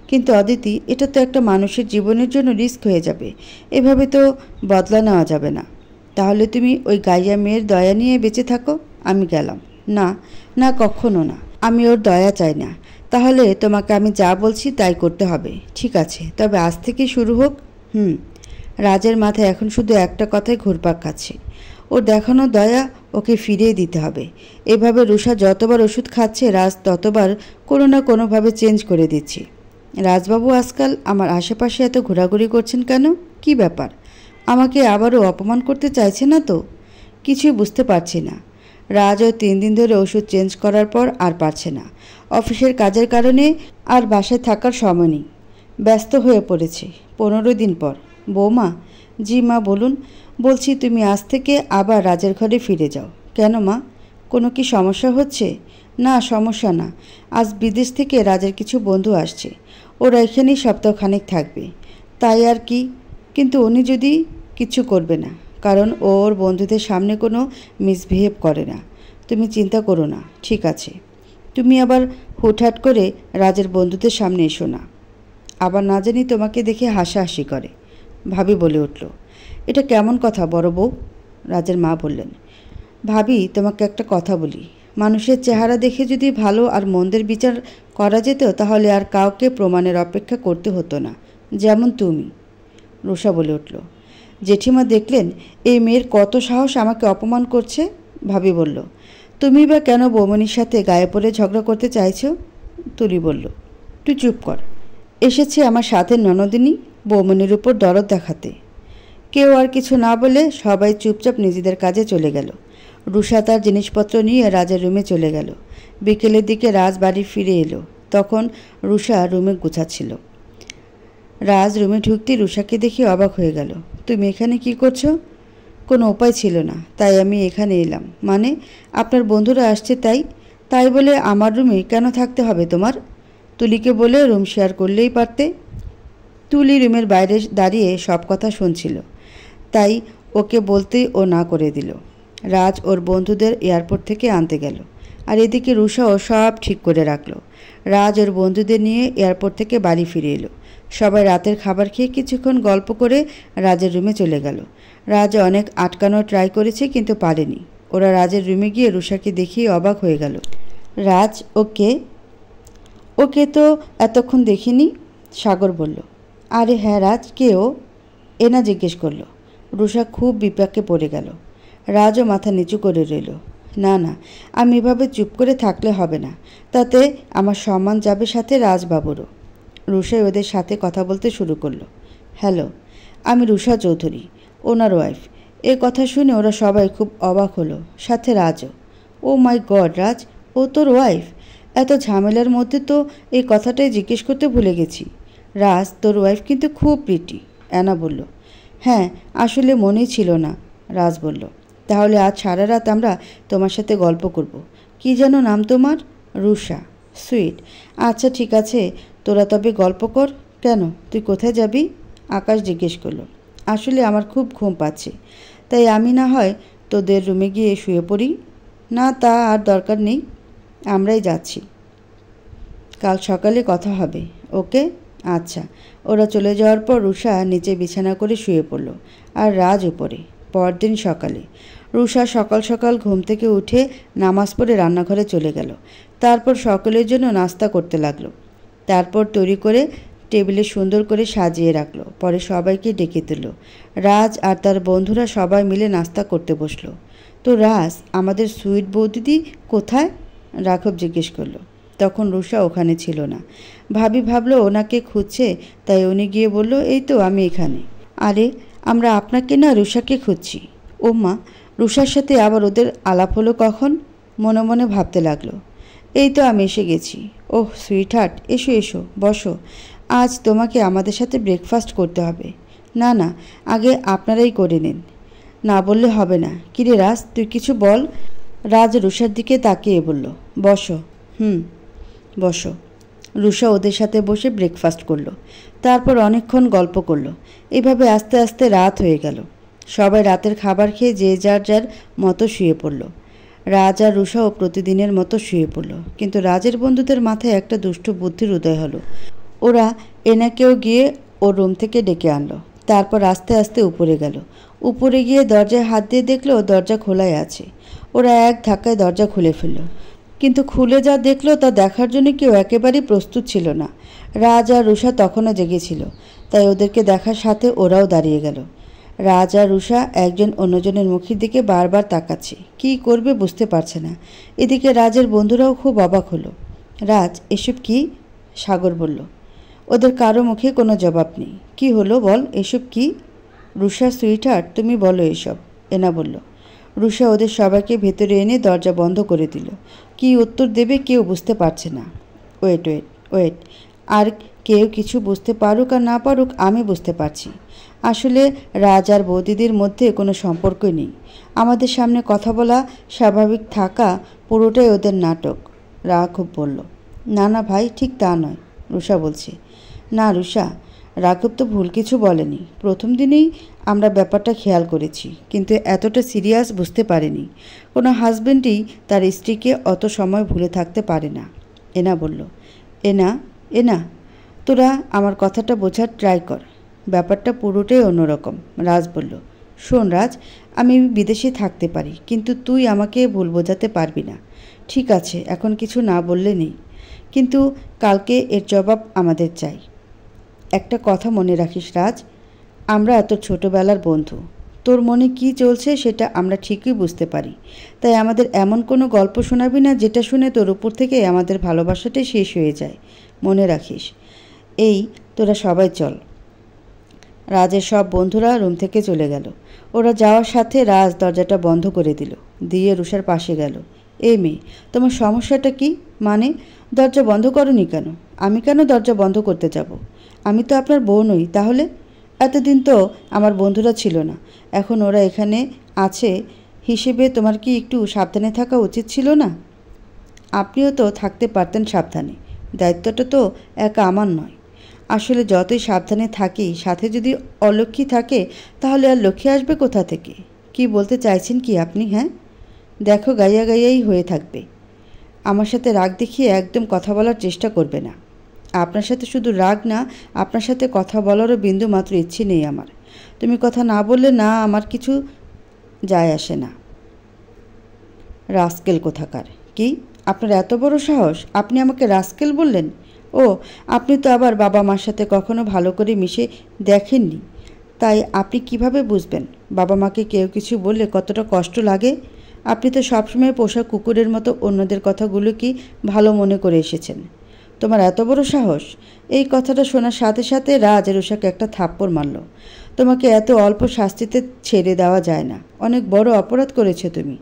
কিন্তু অদিতি এটা তো একটা মানুষের জীবনের জন্য রিস্ক হয়ে যাবে এভাবে তো বদলা নেওয়া যাবে না তাহলে তুমি ওই গাইয়া মেয়ের দয়া নিয়ে বেঁচে থাকো আমি গেলাম না না কখনো না আমি ওর দয়া চাই না তাহলে তোমাকে আমি যা বলছি তাই করতে হবে ঠিক আছে তবে আজ থেকে শুরু হোক হুম রাজের মাথায় এখন শুধু একটা কথাই ঘুরপাক খাচ্ছে ওর দেখানো দয়া ওকে ফিরিয়ে দিতে হবে এভাবে রুষা যতবার ওষুধ খাচ্ছে রাজ ততবার কোনো না কোনোভাবে চেঞ্জ করে দিচ্ছে রাজবাবু আজকাল আমার আশেপাশে এত ঘোরাঘুরি করছেন কেন কি ব্যাপার আমাকে আবারও অপমান করতে চাইছে না তো কিছুই বুঝতে পারছি না রাজও তিন দিন ধরে ওষুধ চেঞ্জ করার পর আর পারছে না অফিসের কাজের কারণে আর বাসায় থাকার সময় নেই ব্যস্ত হয়ে পড়েছে পনেরো দিন পর বৌমা জি মা বলুন বলছি তুমি আজ থেকে আবার রাজের ঘরে ফিরে যাও কেন মা কোনো কি সমস্যা হচ্ছে না সমস্যা না আজ বিদেশ থেকে রাজের কিছু বন্ধু আসছে ওরা এখানেই সপ্তাহখানেক থাকবে তাই আর কি কিন্তু উনি যদি কিছু করবে না কারণ ওর বন্ধুদের সামনে কোনো মিসবিহেভ করে না তুমি চিন্তা করো না ঠিক আছে তুমি আবার হুটহাট করে রাজের বন্ধুদের সামনে এসো না আবার না জানি তোমাকে দেখে হাসাহাসি করে ভাবি বলে উঠল এটা কেমন কথা বড় বউ রাজের মা বললেন ভাবি তোমাকে একটা কথা বলি মানুষের চেহারা দেখে যদি ভালো আর মন্দের বিচার করা যেত তাহলে আর কাউকে প্রমাণের অপেক্ষা করতে হতো না যেমন তুমি রুষা বলে উঠল জেঠিমা দেখলেন এই মেয়ের কত সাহস আমাকে অপমান করছে ভাবি বলল তুমি বা কেন বৌমনির সাথে গায়ে পড়ে ঝগড়া করতে চাইছ তুলি বলল তুই চুপ কর এসেছে আমার সাথে ননদিনী বৌমনির উপর দরদ দেখাতে কেউ আর কিছু না বলে সবাই চুপচাপ নিজেদের কাজে চলে গেল রুষা তার জিনিসপত্র নিয়ে রাজার রুমে চলে গেল বিকেলের দিকে রাজ বাড়ি ফিরে এলো তখন রুষা রুমে গুছাচ্ছিল রাজ রুমে ঢুকতে রুষাকে দেখে অবাক হয়ে গেল তুমি এখানে কি করছো কোনো উপায় ছিল না তাই আমি এখানে এলাম মানে আপনার বন্ধুরা আসছে তাই তাই বলে আমার রুমে কেন থাকতে হবে তোমার তুলিকে বলে রুম শেয়ার করলেই পারতে তুলি রুমের বাইরে দাঁড়িয়ে সব কথা শুনছিল তাই ওকে বলতেই ও না করে দিল রাজ ওর বন্ধুদের এয়ারপোর্ট থেকে আনতে গেল আর এদিকে রুষাও সব ঠিক করে রাখলো রাজ ওর বন্ধুদের নিয়ে এয়ারপোর্ট থেকে বাড়ি ফিরে এলো সবাই রাতের খাবার খেয়ে কিছুক্ষণ গল্প করে রাজের রুমে চলে গেল রাজ অনেক আটকানো ট্রাই করেছে কিন্তু পারেনি ওরা রাজের রুমে গিয়ে রুষাকে দেখিয়ে অবাক হয়ে গেল রাজ ওকে ওকে তো এতক্ষণ দেখিনি সাগর বলল আরে হ্যাঁ রাজ কেও এনা জিজ্ঞেস করলো রুষা খুব বিপাকে পড়ে গেল রাজও মাথা নিচু করে রইল না না আমি এভাবে চুপ করে থাকলে হবে না তাতে আমার সম্মান যাবে সাথে রাজবাবুরও রুষাই ওদের সাথে কথা বলতে শুরু করলো হ্যালো আমি রুষা চৌধুরী ওনার ওয়াইফ এ কথা শুনে ওরা সবাই খুব অবাক হলো সাথে রাজও ও মাই গড রাজ ও তোর ওয়াইফ এত ঝামেলার মধ্যে তো এই কথাটাই জিজ্ঞেস করতে ভুলে গেছি রাজ তোর ওয়াইফ কিন্তু খুব প্রিটি অ্যানা বলল হ্যাঁ আসলে মনেই ছিল না রাজ বলল তাহলে আজ সারা রাত আমরা তোমার সাথে গল্প করব। কি যেন নাম তোমার রুষা সুইট আচ্ছা ঠিক আছে তোরা তবে গল্প কর কেন তুই কোথায় যাবি আকাশ জিজ্ঞেস করলো আসলে আমার খুব ঘুম পাচ্ছে তাই আমি না হয় তোদের রুমে গিয়ে শুয়ে পড়ি না তা আর দরকার নেই আমরাই যাচ্ছি কাল সকালে কথা হবে ওকে আচ্ছা ওরা চলে যাওয়ার পর রুষা নিচে বিছানা করে শুয়ে পড়ল আর রাজ উপরে পরদিন সকালে রুষা সকাল সকাল ঘুম থেকে উঠে নামাজ পড়ে রান্নাঘরে চলে গেল তারপর সকলের জন্য নাস্তা করতে লাগলো তারপর তৈরি করে টেবিলে সুন্দর করে সাজিয়ে রাখলো পরে সবাইকে ডেকে দিল রাজ আর তার বন্ধুরা সবাই মিলে নাস্তা করতে বসলো তো রাজ আমাদের সুইট বৌদিদি কোথায় রাঘব জিজ্ঞেস করলো তখন রুষা ওখানে ছিল না ভাবি ভাবলো ওনাকে খুঁজছে তাই উনি গিয়ে বলল এই তো আমি এখানে আরে আমরা আপনাকে না রুষাকে খুঁজছি ও মা রুষার সাথে আবার ওদের আলাপ হলো কখন মনে মনে ভাবতে লাগলো এই তো আমি এসে গেছি ওহ সুইট হার্ট এসো এসো বসো আজ তোমাকে আমাদের সাথে ব্রেকফাস্ট করতে হবে না না আগে আপনারাই করে নিন না বললে হবে না কিরে রাজ তুই কিছু বল রাজ রুষার দিকে তাকিয়ে বলল বসো হুম বসো রুষা ওদের সাথে বসে ব্রেকফাস্ট করলো তারপর অনেকক্ষণ গল্প করলো এভাবে আস্তে আস্তে রাত হয়ে গেল সবাই রাতের খাবার খেয়ে যে যার যার মতো শুয়ে পড়লো রাজা আর রুষাও প্রতিদিনের মতো শুয়ে পড়ল কিন্তু রাজের বন্ধুদের মাথায় একটা দুষ্ট বুদ্ধির উদয় হলো ওরা এনাকেও গিয়ে ও রুম থেকে ডেকে আনলো তারপর আস্তে আস্তে উপরে গেল উপরে গিয়ে দরজায় হাত দিয়ে দেখলো দরজা খোলাই আছে ওরা এক ধাক্কায় দরজা খুলে ফেলল কিন্তু খুলে যা দেখলো তা দেখার জন্য কেউ একেবারেই প্রস্তুত ছিল না রাজা আর রুষা তখনও জেগেছিল তাই ওদেরকে দেখার সাথে ওরাও দাঁড়িয়ে গেল রাজা রুষা একজন অন্যজনের মুখের দিকে বারবার তাকাচ্ছে কি করবে বুঝতে পারছে না এদিকে রাজের বন্ধুরাও খুব অবাক হলো রাজ এসব কি সাগর বলল ওদের কারো মুখে কোনো জবাব নেই কি হলো বল এসব কি রুষা সুইটার তুমি বলো এসব এনা বলল রুষা ওদের সবাইকে ভেতরে এনে দরজা বন্ধ করে দিল কি উত্তর দেবে কেউ বুঝতে পারছে না ওয়েট ওয়েট ওয়েট আর কেউ কিছু বুঝতে পারুক আর না পারুক আমি বুঝতে পারছি আসলে রাজার আর বৌদিদের মধ্যে কোনো সম্পর্ক নেই আমাদের সামনে কথা বলা স্বাভাবিক থাকা পুরোটাই ওদের নাটক রাঘব বলল না না ভাই ঠিক তা নয় রুষা বলছে না রুষা রাঘব তো ভুল কিছু বলেনি প্রথম দিনেই আমরা ব্যাপারটা খেয়াল করেছি কিন্তু এতটা সিরিয়াস বুঝতে পারিনি কোনো হাজব্যান্ডই তার স্ত্রীকে অত সময় ভুলে থাকতে পারে না এনা বলল এনা এনা তোরা আমার কথাটা বোঝার ট্রাই কর ব্যাপারটা পুরোটাই অন্যরকম রাজ বলল শোন রাজ আমি বিদেশে থাকতে পারি কিন্তু তুই আমাকে ভুল বোঝাতে পারবি না ঠিক আছে এখন কিছু না বললে নেই কিন্তু কালকে এর জবাব আমাদের চাই একটা কথা মনে রাখিস রাজ আমরা এত ছোটোবেলার বন্ধু তোর মনে কি চলছে সেটা আমরা ঠিকই বুঝতে পারি তাই আমাদের এমন কোনো গল্প শোনাবি না যেটা শুনে তোর উপর থেকে আমাদের ভালোবাসাটাই শেষ হয়ে যায় মনে রাখিস এই তোরা সবাই চল রাজের সব বন্ধুরা রুম থেকে চলে গেল ওরা যাওয়ার সাথে রাজ দরজাটা বন্ধ করে দিল দিয়ে রুষার পাশে গেল এ মেয়ে তোমার সমস্যাটা কি মানে দরজা বন্ধ করনি কেন আমি কেন দরজা বন্ধ করতে যাব আমি তো আপনার বউ নই তাহলে এতদিন তো আমার বন্ধুরা ছিল না এখন ওরা এখানে আছে হিসেবে তোমার কি একটু সাবধানে থাকা উচিত ছিল না আপনিও তো থাকতে পারতেন সাবধানে দায়িত্বটা তো একা আমার নয় আসলে যতই সাবধানে থাকি সাথে যদি অলক্ষ্মী থাকে তাহলে আর লক্ষ্মী আসবে কোথা থেকে কি বলতে চাইছেন কি আপনি হ্যাঁ দেখো গাইয়া গাইয়াই হয়ে থাকবে আমার সাথে রাগ দেখিয়ে একদম কথা বলার চেষ্টা করবে না আপনার সাথে শুধু রাগ না আপনার সাথে কথা বলারও বিন্দু মাত্র ইচ্ছে নেই আমার তুমি কথা না বললে না আমার কিছু যায় আসে না রাস্কেল কোথাকার কি আপনার এত বড় সাহস আপনি আমাকে রাস্কেল বললেন ও আপনি তো আবার বাবা মার সাথে কখনো ভালো করে মিশে দেখেননি তাই আপনি কিভাবে বুঝবেন বাবা মাকে কেউ কিছু বললে কতটা কষ্ট লাগে আপনি তো সবসময় পোষা কুকুরের মতো অন্যদের কথাগুলো কি ভালো মনে করে এসেছেন তোমার এত বড় সাহস এই কথাটা শোনার সাথে সাথে রাজ রুষাকে একটা থাপ্পড় মারল তোমাকে এত অল্প শাস্তিতে ছেড়ে দেওয়া যায় না অনেক বড় অপরাধ করেছো তুমি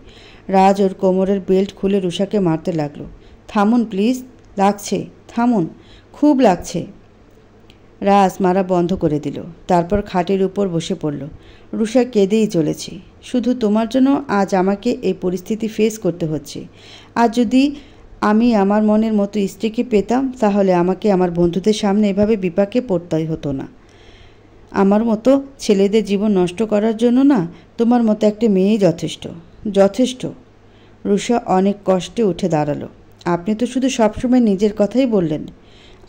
রাজ ওর কোমরের বেল্ট খুলে রুষাকে মারতে লাগলো থামুন প্লিজ লাগছে থামুন খুব লাগছে রাজ মারা বন্ধ করে দিল তারপর খাটের উপর বসে পড়ল রুষা কেঁদেই চলেছে শুধু তোমার জন্য আজ আমাকে এই পরিস্থিতি ফেস করতে হচ্ছে আর যদি আমি আমার মনের মতো স্ত্রীকে পেতাম তাহলে আমাকে আমার বন্ধুদের সামনে এভাবে বিপাকে পড়তেই হতো না আমার মতো ছেলেদের জীবন নষ্ট করার জন্য না তোমার মতো একটা মেয়েই যথেষ্ট যথেষ্ট রুষা অনেক কষ্টে উঠে দাঁড়ালো আপনি তো শুধু সবসময় নিজের কথাই বললেন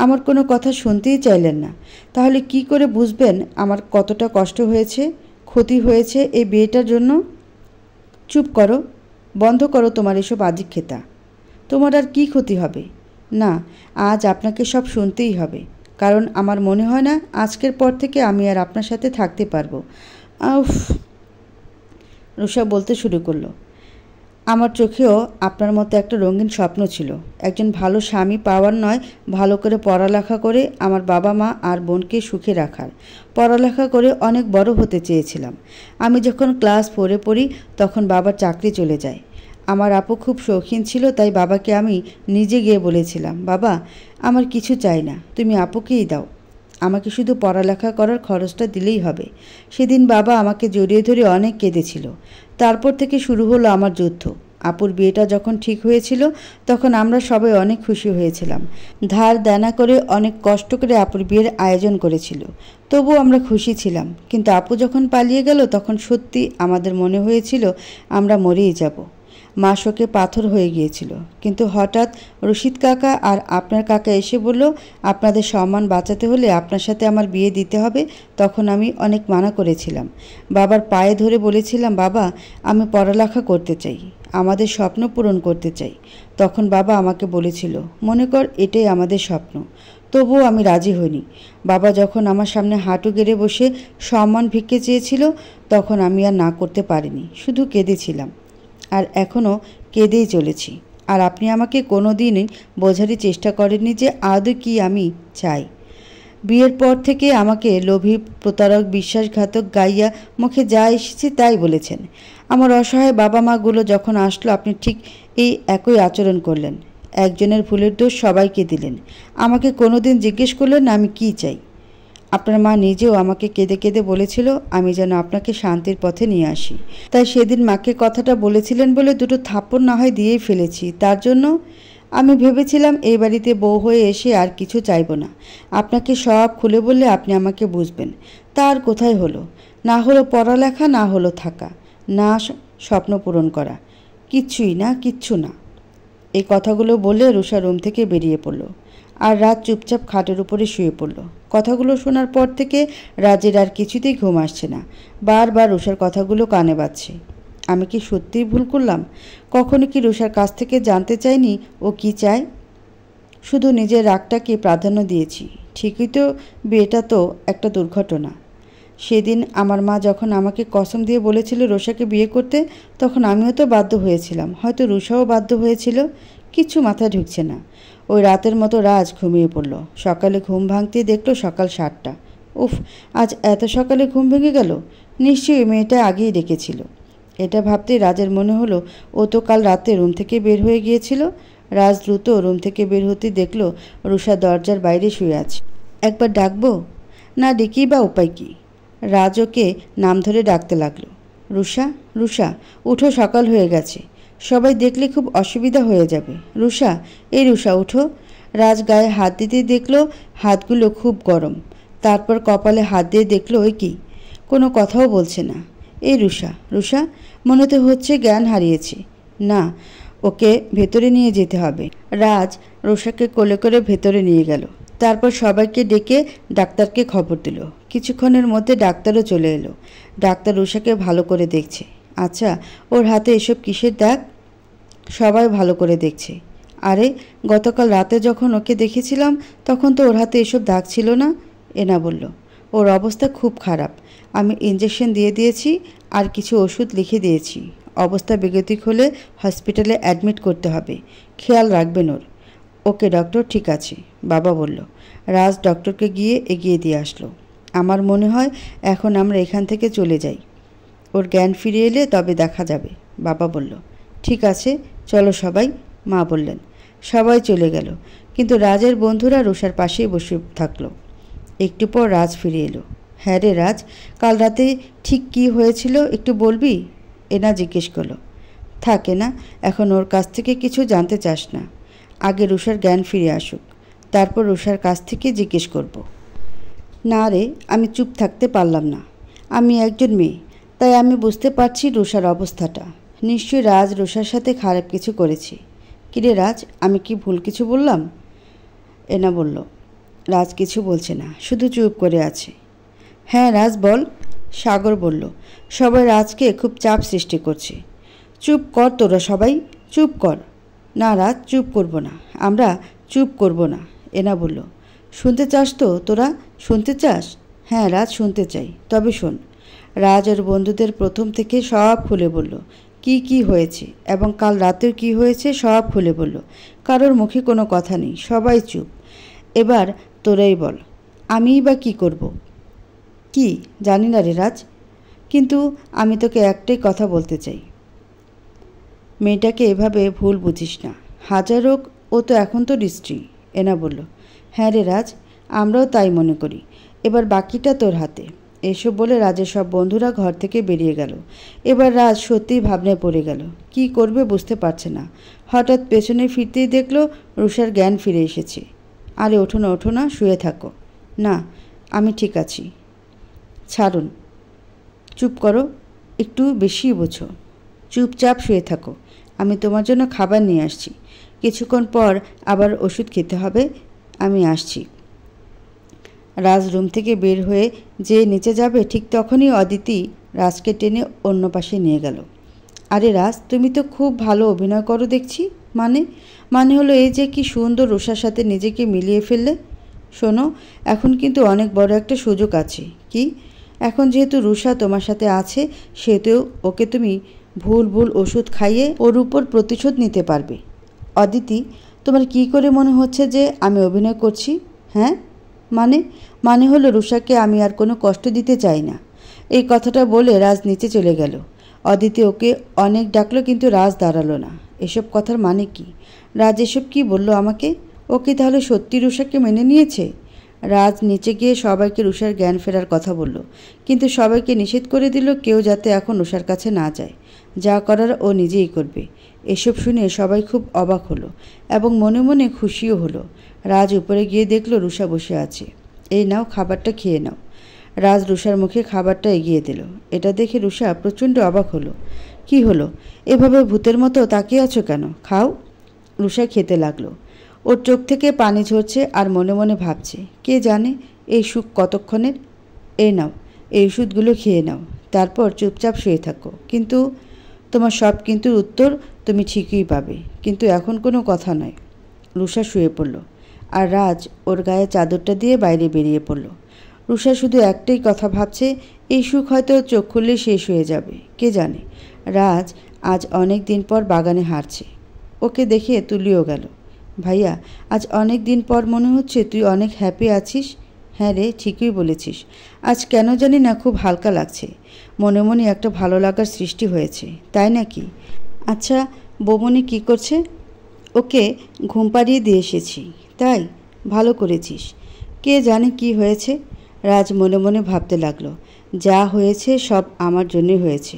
আমার কোনো কথা শুনতেই চাইলেন না তাহলে কি করে বুঝবেন আমার কতটা কষ্ট হয়েছে ক্ষতি হয়েছে এই বিয়েটার জন্য চুপ করো বন্ধ করো তোমার এসব আদিক্ষেতা তোমার আর কি ক্ষতি হবে না আজ আপনাকে সব শুনতেই হবে কারণ আমার মনে হয় না আজকের পর থেকে আমি আর আপনার সাথে থাকতে পারবো উফ রুষা বলতে শুরু করলো আমার চোখেও আপনার মতো একটা রঙিন স্বপ্ন ছিল একজন ভালো স্বামী পাওয়ার নয় ভালো করে পড়ালেখা করে আমার বাবা মা আর বোনকে সুখে রাখার পড়ালেখা করে অনেক বড় হতে চেয়েছিলাম আমি যখন ক্লাস ফোরে পড়ি তখন বাবার চাকরি চলে যায় আমার আপু খুব শৌখিন ছিল তাই বাবাকে আমি নিজে গিয়ে বলেছিলাম বাবা আমার কিছু চাই না তুমি আপুকেই দাও আমাকে শুধু পড়ালেখা করার খরচটা দিলেই হবে সেদিন বাবা আমাকে জড়িয়ে ধরে অনেক কেঁদেছিল তারপর থেকে শুরু হলো আমার যুদ্ধ আপুর বিয়েটা যখন ঠিক হয়েছিল তখন আমরা সবাই অনেক খুশি হয়েছিলাম ধার দেনা করে অনেক কষ্ট করে আপুর বিয়ের আয়োজন করেছিল তবুও আমরা খুশি ছিলাম কিন্তু আপু যখন পালিয়ে গেল তখন সত্যি আমাদের মনে হয়েছিল আমরা মরেই যাব মা শোকে পাথর হয়ে গিয়েছিল কিন্তু হঠাৎ রশিদ কাকা আর আপনার কাকা এসে বলল আপনাদের সম্মান বাঁচাতে হলে আপনার সাথে আমার বিয়ে দিতে হবে তখন আমি অনেক মানা করেছিলাম বাবার পায়ে ধরে বলেছিলাম বাবা আমি পড়ালেখা করতে চাই আমাদের স্বপ্ন পূরণ করতে চাই তখন বাবা আমাকে বলেছিল মনে কর এটাই আমাদের স্বপ্ন তবুও আমি রাজি হইনি বাবা যখন আমার সামনে হাঁটু গেড়ে বসে সম্মান ভিক্ষে চেয়েছিল তখন আমি আর না করতে পারিনি শুধু কেঁদেছিলাম আর এখনও কেঁদেই চলেছি আর আপনি আমাকে কোনো দিনই বোঝারই চেষ্টা করেননি যে আদৌ কি আমি চাই বিয়ের পর থেকে আমাকে লোভী প্রতারক বিশ্বাসঘাতক গাইয়া মুখে যা এসেছে তাই বলেছেন আমার অসহায় বাবা মাগুলো যখন আসলো আপনি ঠিক এই একই আচরণ করলেন একজনের ভুলের দোষ সবাইকে দিলেন আমাকে কোনোদিন জিজ্ঞেস করলেন আমি কি চাই আপনার মা নিজেও আমাকে কেঁদে কেঁদে বলেছিল আমি যেন আপনাকে শান্তির পথে নিয়ে আসি তাই সেদিন মাকে কথাটা বলেছিলেন বলে দুটো থাপ্পড় না হয় দিয়েই ফেলেছি তার জন্য আমি ভেবেছিলাম এই বাড়িতে বউ হয়ে এসে আর কিছু চাইব না আপনাকে সব খুলে বললে আপনি আমাকে বুঝবেন তার কোথায় হলো না হলো পড়ালেখা না হলো থাকা না স্বপ্ন পূরণ করা কিচ্ছুই না কিচ্ছু না এই কথাগুলো বলে রুষা রুম থেকে বেরিয়ে পড়ল আর রাত চুপচাপ খাটের উপরে শুয়ে পড়ল কথাগুলো শোনার পর থেকে রাজের আর কিছুতেই ঘুম আসছে না বারবার রুষার কথাগুলো কানে বাজছে আমি কি সত্যিই ভুল করলাম কখনো কি রুষার কাছ থেকে জানতে চাইনি ও কি চায় শুধু নিজের রাগটাকে প্রাধান্য দিয়েছি ঠিকই তো বিয়েটা তো একটা দুর্ঘটনা সেদিন আমার মা যখন আমাকে কসম দিয়ে বলেছিল রোষাকে বিয়ে করতে তখন আমিও তো বাধ্য হয়েছিলাম হয়তো রুষাও বাধ্য হয়েছিল কিছু মাথায় ঢুকছে না ওই রাতের মতো রাজ ঘুমিয়ে পড়ল সকালে ঘুম ভাঙতে দেখলো সকাল সাতটা উফ আজ এত সকালে ঘুম ভেঙে গেল নিশ্চয়ই মেয়েটা আগেই ডেকেছিল এটা ভাবতে রাজের মনে হলো ও তো কাল রাতে রুম থেকে বের হয়ে গিয়েছিল রাজ দ্রুত রুম থেকে বের হতে দেখলো রুষা দরজার বাইরে শুয়ে আছে একবার ডাকবো না ডেকেই বা উপায় কী রাজ ওকে নাম ধরে ডাকতে লাগলো রুষা রুষা উঠো সকাল হয়ে গেছে সবাই দেখলে খুব অসুবিধা হয়ে যাবে রুষা এই রুষা উঠো রাজ গায়ে হাত দিতে দেখলো হাতগুলো খুব গরম তারপর কপালে হাত দিয়ে দেখলো ওই কি কোনো কথাও বলছে না এই রুষা রুষা মনে তো হচ্ছে জ্ঞান হারিয়েছে না ওকে ভেতরে নিয়ে যেতে হবে রাজ রুষাকে কোলে করে ভেতরে নিয়ে গেল তারপর সবাইকে ডেকে ডাক্তারকে খবর দিল কিছুক্ষণের মধ্যে ডাক্তারও চলে এলো ডাক্তার রুষাকে ভালো করে দেখছে আচ্ছা ওর হাতে এসব কিসের দাগ সবাই ভালো করে দেখছে আরে গতকাল রাতে যখন ওকে দেখেছিলাম তখন তো ওর হাতে এসব দাগ ছিল না এনা বলল ওর অবস্থা খুব খারাপ আমি ইঞ্জেকশন দিয়ে দিয়েছি আর কিছু ওষুধ লিখে দিয়েছি অবস্থা বেগতিক হলে হসপিটালে অ্যাডমিট করতে হবে খেয়াল রাখবেন ওর ওকে ডক্টর ঠিক আছে বাবা বলল রাজ ডক্টরকে গিয়ে এগিয়ে দিয়ে আসলো আমার মনে হয় এখন আমরা এখান থেকে চলে যাই ওর জ্ঞান ফিরে এলে তবে দেখা যাবে বাবা বলল ঠিক আছে চলো সবাই মা বললেন সবাই চলে গেল কিন্তু রাজের বন্ধুরা রুষার পাশেই বসে থাকলো একটু পর রাজ ফিরে এলো হ্যাঁ রে রাজ কাল রাতে ঠিক কি হয়েছিল একটু বলবি এনা জিজ্ঞেস করলো থাকে না এখন ওর কাছ থেকে কিছু জানতে চাস না আগে রুষার জ্ঞান ফিরে আসুক তারপর রুষার কাছ থেকে জিজ্ঞেস করব। না রে আমি চুপ থাকতে পারলাম না আমি একজন মেয়ে তাই আমি বুঝতে পারছি রুষার অবস্থাটা নিশ্চয়ই রাজ রোষার সাথে খারাপ কিছু করেছি কিরে রাজ আমি কি ভুল কিছু বললাম এনা বলল রাজ কিছু বলছে না শুধু চুপ করে আছে হ্যাঁ রাজ বল সাগর বলল সবাই রাজকে খুব চাপ সৃষ্টি করছে চুপ কর তোরা সবাই চুপ কর না রাজ চুপ করব না আমরা চুপ করব না এনা বলল শুনতে চাস তো তোরা শুনতে চাস হ্যাঁ রাজ শুনতে চাই তবে শোন রাজ ওর বন্ধুদের প্রথম থেকে সব খুলে বলল কি কি হয়েছে এবং কাল রাতের কি হয়েছে সব খুলে বলল কারোর মুখে কোনো কথা নেই সবাই চুপ এবার তোরাই বল আমিই বা কি করব। কি জানি না রে রাজ কিন্তু আমি তোকে একটাই কথা বলতে চাই মেয়েটাকে এভাবে ভুল বুঝিস না হাজার হোক ও তো এখন তো ডিস্ট্রি এনা বলল হ্যাঁ রে রাজ আমরাও তাই মনে করি এবার বাকিটা তোর হাতে এসব বলে রাজের সব বন্ধুরা ঘর থেকে বেরিয়ে গেল এবার রাজ সত্যিই ভাবনায় পড়ে গেল কি করবে বুঝতে পারছে না হঠাৎ পেছনে ফিরতেই দেখল রুষার জ্ঞান ফিরে এসেছে আরে ওঠো না ওঠো না শুয়ে থাকো না আমি ঠিক আছি ছাড়ুন চুপ করো একটু বেশি বোঝো চুপচাপ শুয়ে থাকো আমি তোমার জন্য খাবার নিয়ে আসছি কিছুক্ষণ পর আবার ওষুধ খেতে হবে আমি আসছি রাজ রুম থেকে বের হয়ে যে নিচে যাবে ঠিক তখনই অদিতি রাজকে টেনে অন্য পাশে নিয়ে গেল আরে রাজ তুমি তো খুব ভালো অভিনয় করো দেখছি মানে মানে হলো এই যে কি সুন্দর রুষার সাথে নিজেকে মিলিয়ে ফেললে শোনো এখন কিন্তু অনেক বড় একটা সুযোগ আছে কি এখন যেহেতু রুষা তোমার সাথে আছে সেহেতু ওকে তুমি ভুল ভুল ওষুধ খাইয়ে ওর উপর প্রতিশোধ নিতে পারবে অদিতি তোমার কি করে মনে হচ্ছে যে আমি অভিনয় করছি হ্যাঁ মানে মানে হলো রুষাকে আমি আর কোনো কষ্ট দিতে চাই না এই কথাটা বলে রাজ নিচে চলে গেল অদিতি ওকে অনেক ডাকলো কিন্তু রাজ দাঁড়ালো না এসব কথার মানে কি রাজ এসব কি বলল আমাকে ও কি তাহলে সত্যি রুষাকে মেনে নিয়েছে রাজ নিচে গিয়ে সবাইকে রুষার জ্ঞান ফেরার কথা বলল কিন্তু সবাইকে নিষেধ করে দিল কেউ যাতে এখন রুষার কাছে না যায় যা করার ও নিজেই করবে এসব শুনে সবাই খুব অবাক হলো এবং মনে মনে খুশিও হলো রাজ উপরে গিয়ে দেখলো রুষা বসে আছে এই নাও খাবারটা খেয়ে নাও রাজ রুষার মুখে খাবারটা এগিয়ে দিল এটা দেখে রুষা প্রচণ্ড অবাক হলো কি হলো এভাবে ভূতের মতো তাকিয়ে আছো কেন খাও রুষা খেতে লাগলো ওর চোখ থেকে পানি ঝরছে আর মনে মনে ভাবছে কে জানে এই সুখ কতক্ষণের এ নাও এই ওষুধগুলো খেয়ে নাও তারপর চুপচাপ শুয়ে থাকো কিন্তু তোমার সব কিন্তু উত্তর তুমি ঠিকই পাবে কিন্তু এখন কোনো কথা নয় রুষা শুয়ে পড়ল আর রাজ ওর গায়ে চাদরটা দিয়ে বাইরে বেরিয়ে পড়ল রুষা শুধু একটাই কথা ভাবছে এই সুখ হয়তো চোখ খুললে শেষ হয়ে যাবে কে জানে রাজ আজ অনেক দিন পর বাগানে হারছে ওকে দেখে তুলিও গেল ভাইয়া আজ অনেক দিন পর মনে হচ্ছে তুই অনেক হ্যাপি আছিস হ্যাঁ রে ঠিকই বলেছিস আজ কেন জানি না খুব হালকা লাগছে মনে মনে একটা ভালো লাগার সৃষ্টি হয়েছে তাই নাকি আচ্ছা বৌমনি কি করছে ওকে ঘুম পাড়িয়ে দিয়ে এসেছি তাই ভালো করেছিস কে জানে কি হয়েছে রাজ মনে মনে ভাবতে লাগলো যা হয়েছে সব আমার জন্যই হয়েছে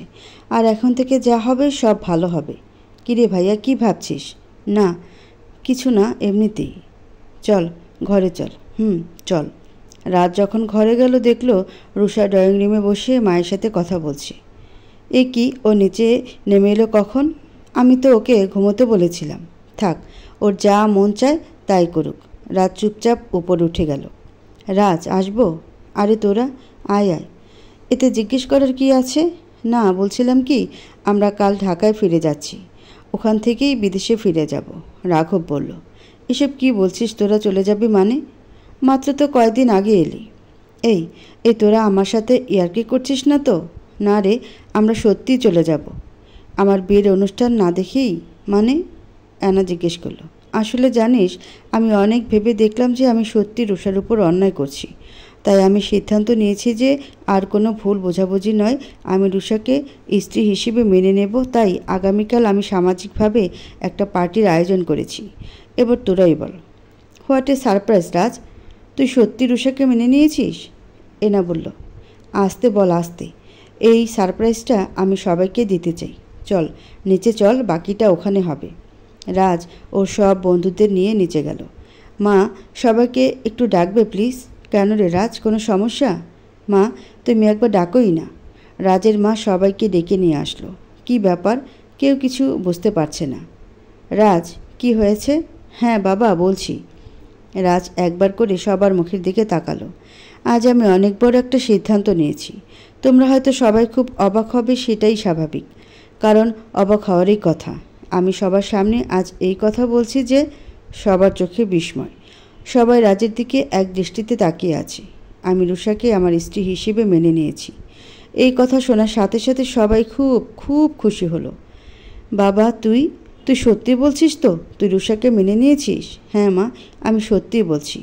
আর এখন থেকে যা হবে সব ভালো হবে কিরে ভাইয়া কি ভাবছিস না কিছু না এমনিতেই চল ঘরে চল হুম চল রাত যখন ঘরে গেল দেখল রুষা ড্রয়িং রুমে বসে মায়ের সাথে কথা বলছে এ কি ও নিচে নেমে এলো কখন আমি তো ওকে ঘুমোতে বলেছিলাম থাক ওর যা মন চায় তাই করুক রাত চুপচাপ উপর উঠে গেল রাজ আসবো আরে তোরা আয় আয় এতে জিজ্ঞেস করার কি আছে না বলছিলাম কি আমরা কাল ঢাকায় ফিরে যাচ্ছি ওখান থেকেই বিদেশে ফিরে যাব রাঘব বলল এসব কি বলছিস তোরা চলে যাবি মানে মাত্র তো কয়েকদিন আগে এলি এই এ তোরা আমার সাথে ইয়ার্কি করছিস না তো না রে আমরা সত্যিই চলে যাব আমার বিয়ের অনুষ্ঠান না দেখেই মানে অ্যানা জিজ্ঞেস করলো আসলে জানিস আমি অনেক ভেবে দেখলাম যে আমি সত্যি রুষার উপর অন্যায় করছি তাই আমি সিদ্ধান্ত নিয়েছি যে আর কোনো ভুল বোঝাবুঝি নয় আমি রুষাকে স্ত্রী হিসেবে মেনে নেব তাই আগামীকাল আমি সামাজিকভাবে একটা পার্টির আয়োজন করেছি এবার তোরাই বল হোয়াট এ সারপ্রাইজ রাজ তুই সত্যি রুষাকে মেনে নিয়েছিস এনা বলল আসতে বল আসতে এই সারপ্রাইজটা আমি সবাইকে দিতে চাই চল নিচে চল বাকিটা ওখানে হবে রাজ ও সব বন্ধুদের নিয়ে নিচে গেল মা সবাইকে একটু ডাকবে প্লিজ কেন রে রাজ কোনো সমস্যা মা তুমি একবার ডাকোই না রাজের মা সবাইকে ডেকে নিয়ে আসলো কি ব্যাপার কেউ কিছু বুঝতে পারছে না রাজ কি হয়েছে হ্যাঁ বাবা বলছি রাজ একবার করে সবার মুখের দিকে তাকালো আজ আমি অনেক বড় একটা সিদ্ধান্ত নিয়েছি তোমরা হয়তো সবাই খুব অবাক হবে সেটাই স্বাভাবিক কারণ অবাক হওয়ারই কথা আমি সবার সামনে আজ এই কথা বলছি যে সবার চোখে বিস্ময় সবাই রাজের দিকে এক দৃষ্টিতে তাকিয়ে আছে আমি রুষাকে আমার স্ত্রী হিসেবে মেনে নিয়েছি এই কথা শোনার সাথে সাথে সবাই খুব খুব খুশি হলো বাবা তুই তুই সত্যি বলছিস তো তুই রুষাকে মেনে নিয়েছিস হ্যাঁ মা আমি সত্যি বলছি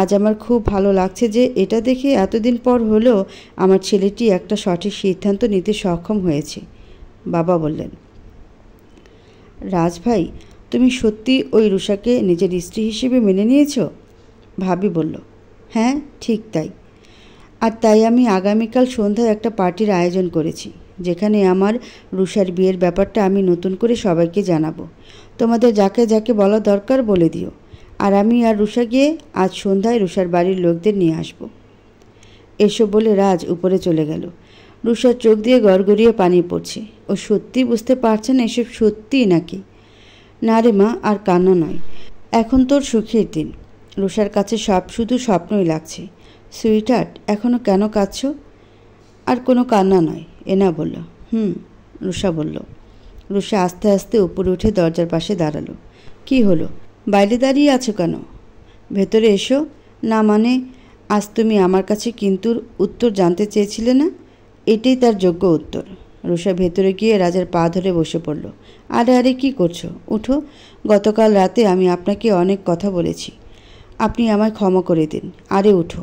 আজ আমার খুব ভালো লাগছে যে এটা দেখে এতদিন পর হলেও আমার ছেলেটি একটা সঠিক সিদ্ধান্ত নিতে সক্ষম হয়েছে বাবা বললেন রাজভাই তুমি সত্যি ওই রুষাকে নিজের স্ত্রী হিসেবে মেনে নিয়েছ ভাবি বলল হ্যাঁ ঠিক তাই আর তাই আমি আগামীকাল সন্ধ্যায় একটা পার্টির আয়োজন করেছি যেখানে আমার রুষার বিয়ের ব্যাপারটা আমি নতুন করে সবাইকে জানাবো তোমাদের যাকে যাকে বলা দরকার বলে দিও আর আমি আর রুষা গিয়ে আজ সন্ধ্যায় রুষার বাড়ির লোকদের নিয়ে আসব এসব বলে রাজ উপরে চলে গেল রুষার চোখ দিয়ে গড়গড়িয়ে পানি পড়ছে ও সত্যি বুঝতে পারছে না এসব সত্যি নাকি না রে মা আর কান্না নয় এখন তোর সুখের দিন রুষার কাছে সব শুধু স্বপ্নই লাগছে সুইটার্ট এখনও কেন কাঁদছ আর কোনো কান্না নয় এনা বলল হুম রুষা বলল রুষা আস্তে আস্তে উপরে উঠে দরজার পাশে দাঁড়ালো কি হলো বাইরে দাঁড়িয়ে আছো কেন ভেতরে এসো না মানে আজ তুমি আমার কাছে কিন্তু উত্তর জানতে চেয়েছিলে না এটাই তার যোগ্য উত্তর রুষা ভেতরে গিয়ে রাজার পা ধরে বসে পড়ল আরে আরে কি করছো উঠো গতকাল রাতে আমি আপনাকে অনেক কথা বলেছি আপনি আমায় ক্ষমা করে দিন আরে উঠো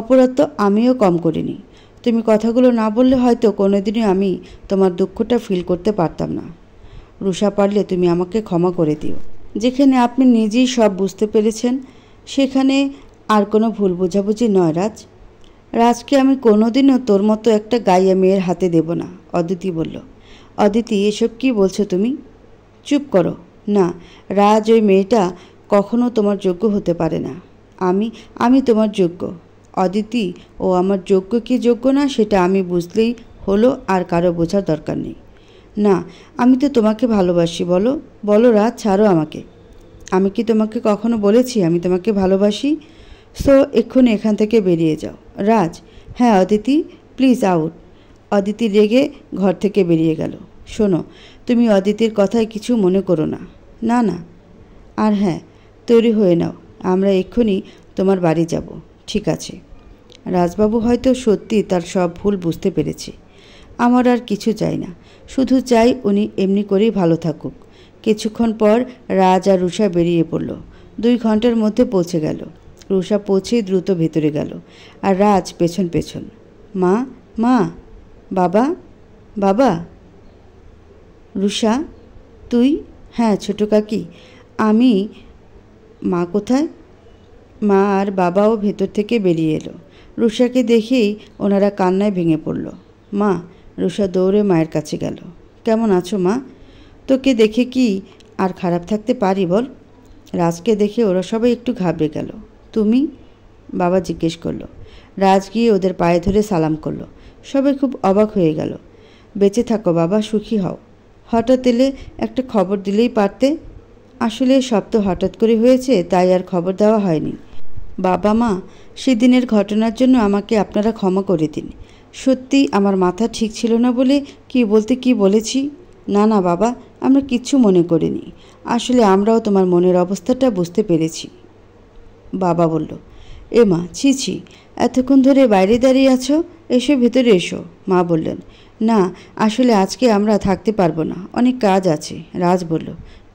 অপরাধ তো আমিও কম করিনি তুমি কথাগুলো না বললে হয়তো কোনোদিনই আমি তোমার দুঃখটা ফিল করতে পারতাম না রুষা পারলে তুমি আমাকে ক্ষমা করে দিও যেখানে আপনি নিজেই সব বুঝতে পেরেছেন সেখানে আর কোনো ভুল বোঝাবুঝি নয় রাজ রাজকে আমি কোনোদিনও তোর মতো একটা গাইয়া মেয়ের হাতে দেব না অদিতি বলল অদিতি এসব কি বলছো তুমি চুপ করো না রাজ ওই মেয়েটা কখনো তোমার যোগ্য হতে পারে না আমি আমি তোমার যোগ্য অদিতি ও আমার যোগ্য কি যোগ্য না সেটা আমি বুঝলেই হলো আর কারো বোঝার দরকার নেই না আমি তো তোমাকে ভালোবাসি বলো বলো রাত ছাড়ো আমাকে আমি কি তোমাকে কখনো বলেছি আমি তোমাকে ভালোবাসি সো এক্ষুনি এখান থেকে বেরিয়ে যাও রাজ হ্যাঁ অদিতি প্লিজ আউট অদিতি রেগে ঘর থেকে বেরিয়ে গেল শোনো তুমি অদিতির কথায় কিছু মনে করো না না না আর হ্যাঁ তৈরি হয়ে নাও আমরা এক্ষুনি তোমার বাড়ি যাব ঠিক আছে রাজবাবু হয়তো সত্যি তার সব ভুল বুঝতে পেরেছে আমার আর কিছু চাই না শুধু চাই উনি এমনি করেই ভালো থাকুক কিছুক্ষণ পর রাজ আর রুষা বেরিয়ে পড়ল দুই ঘন্টার মধ্যে পৌঁছে গেল রুষা পৌঁছেই দ্রুত ভেতরে গেল আর রাজ পেছন পেছন মা মা বাবা বাবা রুষা তুই হ্যাঁ ছোটো কাকি আমি মা কোথায় মা আর বাবাও ভেতর থেকে বেরিয়ে এলো রুষাকে দেখেই ওনারা কান্নায় ভেঙে পড়ল মা রুষা দৌড়ে মায়ের কাছে গেল কেমন আছো মা তোকে দেখে কি আর খারাপ থাকতে পারি বল রাজকে দেখে ওরা সবাই একটু ঘাবড়ে গেল তুমি বাবা জিজ্ঞেস করলো রাজ গিয়ে ওদের পায়ে ধরে সালাম করলো সবাই খুব অবাক হয়ে গেল বেঁচে থাকো বাবা সুখী হও হঠাৎ এলে একটা খবর দিলেই পারতে আসলে সব তো হঠাৎ করে হয়েছে তাই আর খবর দেওয়া হয়নি বাবা মা সেদিনের ঘটনার জন্য আমাকে আপনারা ক্ষমা করে দিন সত্যি আমার মাথা ঠিক ছিল না বলে কি বলতে কি বলেছি না না বাবা আমরা কিচ্ছু মনে করিনি আসলে আমরাও তোমার মনের অবস্থাটা বুঝতে পেরেছি বাবা বলল এ মা ছি ছি এতক্ষণ ধরে বাইরে দাঁড়িয়ে আছো এসো ভেতরে এসো মা বললেন না আসলে আজকে আমরা থাকতে পারবো না অনেক কাজ আছে রাজ বলল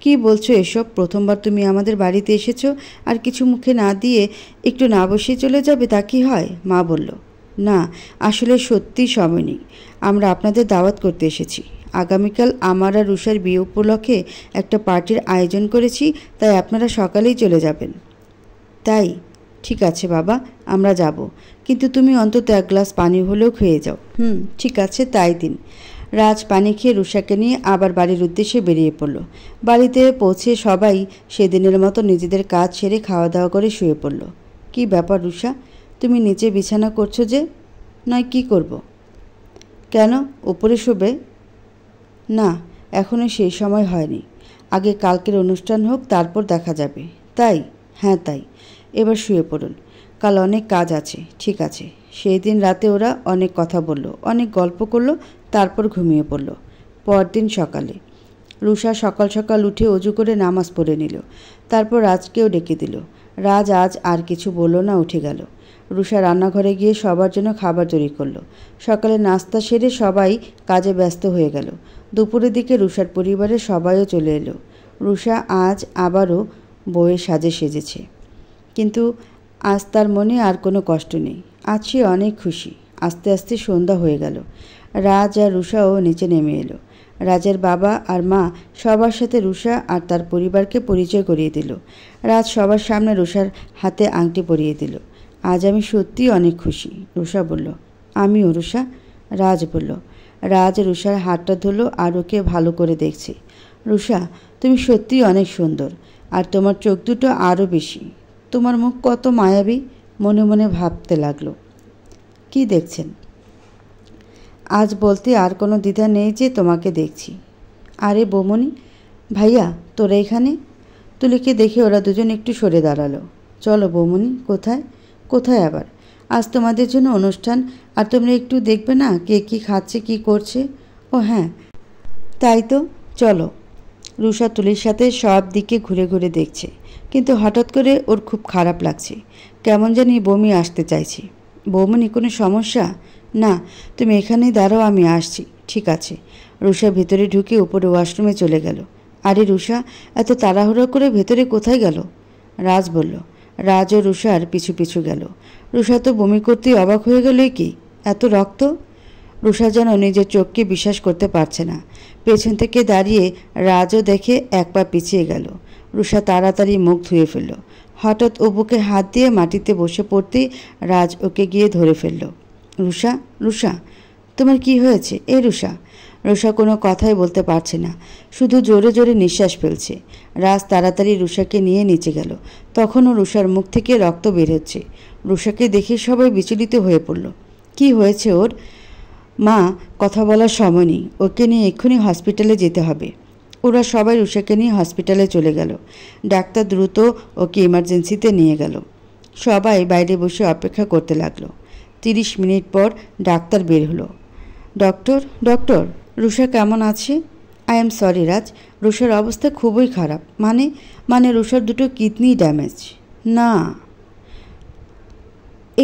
কি বলছো এসব প্রথমবার তুমি আমাদের বাড়িতে এসেছ আর কিছু মুখে না দিয়ে একটু না বসে চলে যাবে তা কি হয় মা বলল না আসলে সত্যি সময় নেই আমরা আপনাদের দাওয়াত করতে এসেছি আগামীকাল আমার আর উষার বিয়ে উপলক্ষে একটা পার্টির আয়োজন করেছি তাই আপনারা সকালেই চলে যাবেন তাই ঠিক আছে বাবা আমরা যাব কিন্তু তুমি অন্তত এক গ্লাস পানি হলেও খেয়ে যাও হুম ঠিক আছে তাই দিন রাজ পানি খেয়ে রুষাকে নিয়ে আবার বাড়ির উদ্দেশ্যে বেরিয়ে পড়ল বাড়িতে পৌঁছে সবাই সেদিনের মতো নিজেদের কাজ সেরে খাওয়া দাওয়া করে শুয়ে পড়ল কি ব্যাপার রুষা তুমি নিচে বিছানা করছো যে নয় কি করব। কেন ওপরে শোবে না এখনও সেই সময় হয়নি আগে কালকের অনুষ্ঠান হোক তারপর দেখা যাবে তাই হ্যাঁ তাই এবার শুয়ে পড়ুন কাল অনেক কাজ আছে ঠিক আছে সেই দিন রাতে ওরা অনেক কথা বলল অনেক গল্প করলো তারপর ঘুমিয়ে পড়ল পরদিন সকালে রুষা সকাল সকাল উঠে অজু করে নামাজ পড়ে নিল তারপর রাজকেও ডেকে দিল রাজ আজ আর কিছু বলল না উঠে গেল রুষা রান্নাঘরে গিয়ে সবার জন্য খাবার তৈরি করলো সকালে নাস্তা সেরে সবাই কাজে ব্যস্ত হয়ে গেল দুপুরের দিকে রুষার পরিবারের সবাইও চলে এলো রুষা আজ আবারও বইয়ের সাজে সেজেছে কিন্তু আজ তার মনে আর কোনো কষ্ট নেই আজ সে অনেক খুশি আস্তে আস্তে সন্ধ্যা হয়ে গেল রাজ আর রুষাও নিচে নেমে এলো রাজের বাবা আর মা সবার সাথে রুষা আর তার পরিবারকে পরিচয় করিয়ে দিল রাজ সবার সামনে রুষার হাতে আংটি পরিয়ে দিল আজ আমি সত্যি অনেক খুশি রুষা বলল ও রুষা রাজ বলল রাজ রুষার হাতটা ধুলো আর ওকে ভালো করে দেখছে রুষা তুমি সত্যিই অনেক সুন্দর আর তোমার চোখ দুটো আরও বেশি তোমার মুখ কত মায়াবী মনে মনে ভাবতে লাগলো কি দেখছেন আজ বলতে আর কোনো দ্বিধা নেই যে তোমাকে দেখছি আরে বোমনি ভাইয়া তোরা এখানে তুলিকে দেখে ওরা দুজন একটু সরে দাঁড়ালো চলো বোমনি কোথায় কোথায় আবার আজ তোমাদের জন্য অনুষ্ঠান আর তোমরা একটু দেখবে না কে কী খাচ্ছে কি করছে ও হ্যাঁ তাই তো চলো রুষা তুলির সাথে সব দিকে ঘুরে ঘুরে দেখছে কিন্তু হঠাৎ করে ওর খুব খারাপ লাগছে কেমন জানি বমি আসতে চাইছে বৌমনি কোনো সমস্যা না তুমি এখানেই দাঁড়াও আমি আসছি ঠিক আছে রুষা ভেতরে ঢুকে উপরে ওয়াশরুমে চলে গেল আরে রুষা এত তাড়াহুড়ো করে ভেতরে কোথায় গেল রাজ বলল রাজ ও রুষার পিছু পিছু গেল রুষা তো বমি করতেই অবাক হয়ে গেল কি এত রক্ত রুষা যেন নিজের চোখকে বিশ্বাস করতে পারছে না পেছন থেকে দাঁড়িয়ে রাজও দেখে এক পা পিছিয়ে গেল রুষা তাড়াতাড়ি মুখ ধুয়ে ফেলল হঠাৎ ও বুকে হাত দিয়ে মাটিতে বসে পড়তেই রাজ ওকে গিয়ে ধরে ফেললো রুষা রুষা তোমার কি হয়েছে এ রুষা রুষা কোনো কথাই বলতে পারছে না শুধু জোরে জোরে নিঃশ্বাস ফেলছে রাজ তাড়াতাড়ি রুষাকে নিয়ে নিচে গেল তখনও রুষার মুখ থেকে রক্ত বের হচ্ছে রুষাকে দেখে সবাই বিচলিত হয়ে পড়ল কি হয়েছে ওর মা কথা বলার সময় নেই ওকে নিয়ে এক্ষুনি হসপিটালে যেতে হবে ওরা সবাই রুষাকে নিয়ে হসপিটালে চলে গেল ডাক্তার দ্রুত ওকে ইমার্জেন্সিতে নিয়ে গেল সবাই বাইরে বসে অপেক্ষা করতে লাগলো তিরিশ মিনিট পর ডাক্তার বের হলো ডক্টর ডক্টর রুষা কেমন আছে আই এম সরি রাজ রুষার অবস্থা খুবই খারাপ মানে মানে রুষার দুটো কিডনি ড্যামেজ না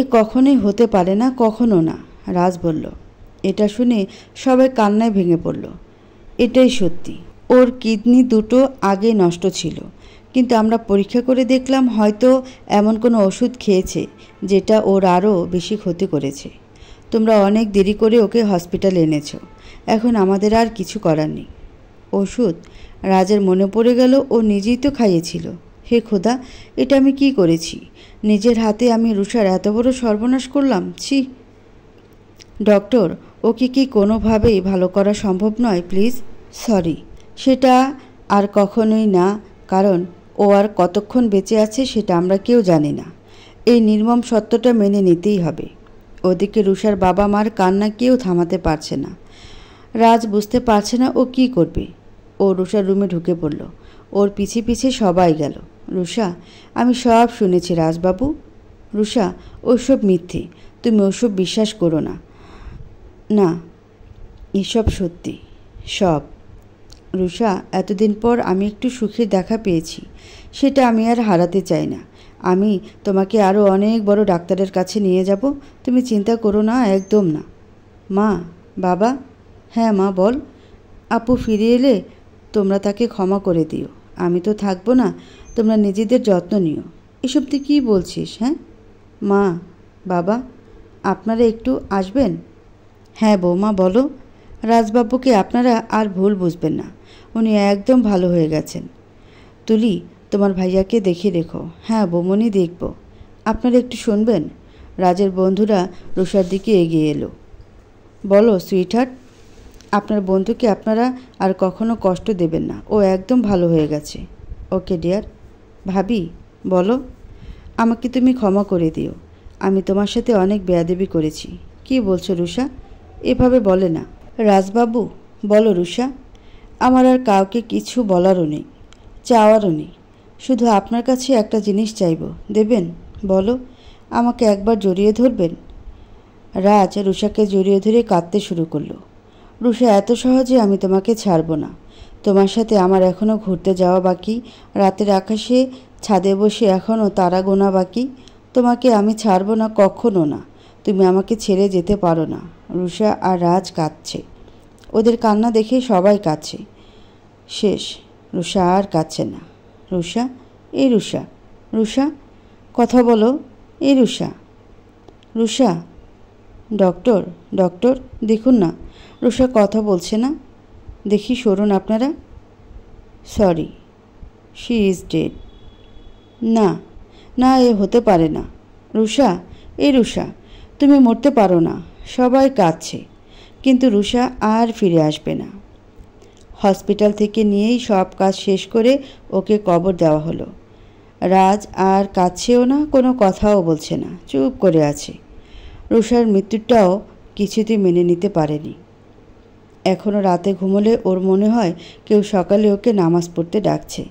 এ কখনোই হতে পারে না কখনো না রাজ বলল এটা শুনে সবাই কান্নায় ভেঙে পড়ল এটাই সত্যি ওর কিডনি দুটো আগে নষ্ট ছিল কিন্তু আমরা পরীক্ষা করে দেখলাম হয়তো এমন কোনো ওষুধ খেয়েছে যেটা ওর আরও বেশি ক্ষতি করেছে তোমরা অনেক দেরি করে ওকে হসপিটালে এনেছ এখন আমাদের আর কিছু করার নেই ওষুধ রাজার মনে পড়ে গেল ও নিজেই তো খাইয়েছিল হে খোদা এটা আমি কি করেছি নিজের হাতে আমি রুষার এত বড় সর্বনাশ করলাম ছি ডক্টর ওকে কি কোনোভাবেই ভালো করা সম্ভব নয় প্লিজ সরি সেটা আর কখনোই না কারণ ও আর কতক্ষণ বেঁচে আছে সেটা আমরা কেউ জানি না এই নির্মম সত্যটা মেনে নিতেই হবে ওদিকে রুষার বাবা মার কান্না কেউ থামাতে পারছে না রাজ বুঝতে পারছে না ও কি করবে ও রুষার রুমে ঢুকে পড়ল ওর পিছে পিছে সবাই গেল রুষা আমি সব শুনেছি রাজবাবু রুষা ওসব মিথ্যে তুমি ওসব বিশ্বাস করো না না এসব সত্যি সব রুষা এতদিন পর আমি একটু সুখের দেখা পেয়েছি সেটা আমি আর হারাতে চাই না আমি তোমাকে আরও অনেক বড় ডাক্তারের কাছে নিয়ে যাব তুমি চিন্তা করো না একদম না মা বাবা হ্যাঁ মা বল আপু ফিরে এলে তোমরা তাকে ক্ষমা করে দিও আমি তো থাকবো না তোমরা নিজেদের যত্ন নিও এসব তুই কী বলছিস হ্যাঁ মা বাবা আপনারা একটু আসবেন হ্যাঁ বৌমা বলো রাজবাবুকে আপনারা আর ভুল বুঝবেন না উনি একদম ভালো হয়ে গেছেন তুলি তোমার ভাইয়াকে দেখে রেখো হ্যাঁ বোমনি দেখব আপনারা একটু শুনবেন রাজের বন্ধুরা রুষার দিকে এগিয়ে এলো বলো সুইটহার্ট আপনার বন্ধুকে আপনারা আর কখনো কষ্ট দেবেন না ও একদম ভালো হয়ে গেছে ওকে ডিয়ার ভাবি বলো আমাকে তুমি ক্ষমা করে দিও আমি তোমার সাথে অনেক বেয়াদেবি করেছি কি বলছো রুষা এভাবে বলে না রাজবাবু বলো রুষা আমার আর কাউকে কিছু বলারও নেই চাওয়ারও নেই শুধু আপনার কাছে একটা জিনিস চাইব দেবেন বলো আমাকে একবার জড়িয়ে ধরবেন রাজ রুষাকে জড়িয়ে ধরে কাঁদতে শুরু করলো রুষা এত সহজে আমি তোমাকে ছাড়ব না তোমার সাথে আমার এখনও ঘুরতে যাওয়া বাকি রাতের আকাশে ছাদে বসে এখনও তারা গোনা বাকি তোমাকে আমি ছাড়ব না কখনও না তুমি আমাকে ছেড়ে যেতে পারো না রুষা আর রাজ কাঁদছে ওদের কান্না দেখে সবাই কাছে শেষ রুষা আর কাছে না রুষা এ রুষা রুষা কথা বলো এ রুষা রুষা ডক্টর ডক্টর দেখুন না রুষা কথা বলছে না দেখি সরুন আপনারা সরি শি ইজ ডেড না না এ হতে পারে না রুষা এ রুষা তুমি মরতে পারো না সবাই কাঁদছে কিন্তু রুষা আর ফিরে আসবে না হসপিটাল থেকে নিয়েই সব কাজ শেষ করে ওকে কবর দেওয়া হলো রাজ আর কাছেও না কোনো কথাও বলছে না চুপ করে আছে রুষার মৃত্যুটাও কিছুতে মেনে নিতে পারেনি এখনও রাতে ঘুমলে ওর মনে হয় কেউ সকালে ওকে নামাজ পড়তে ডাকছে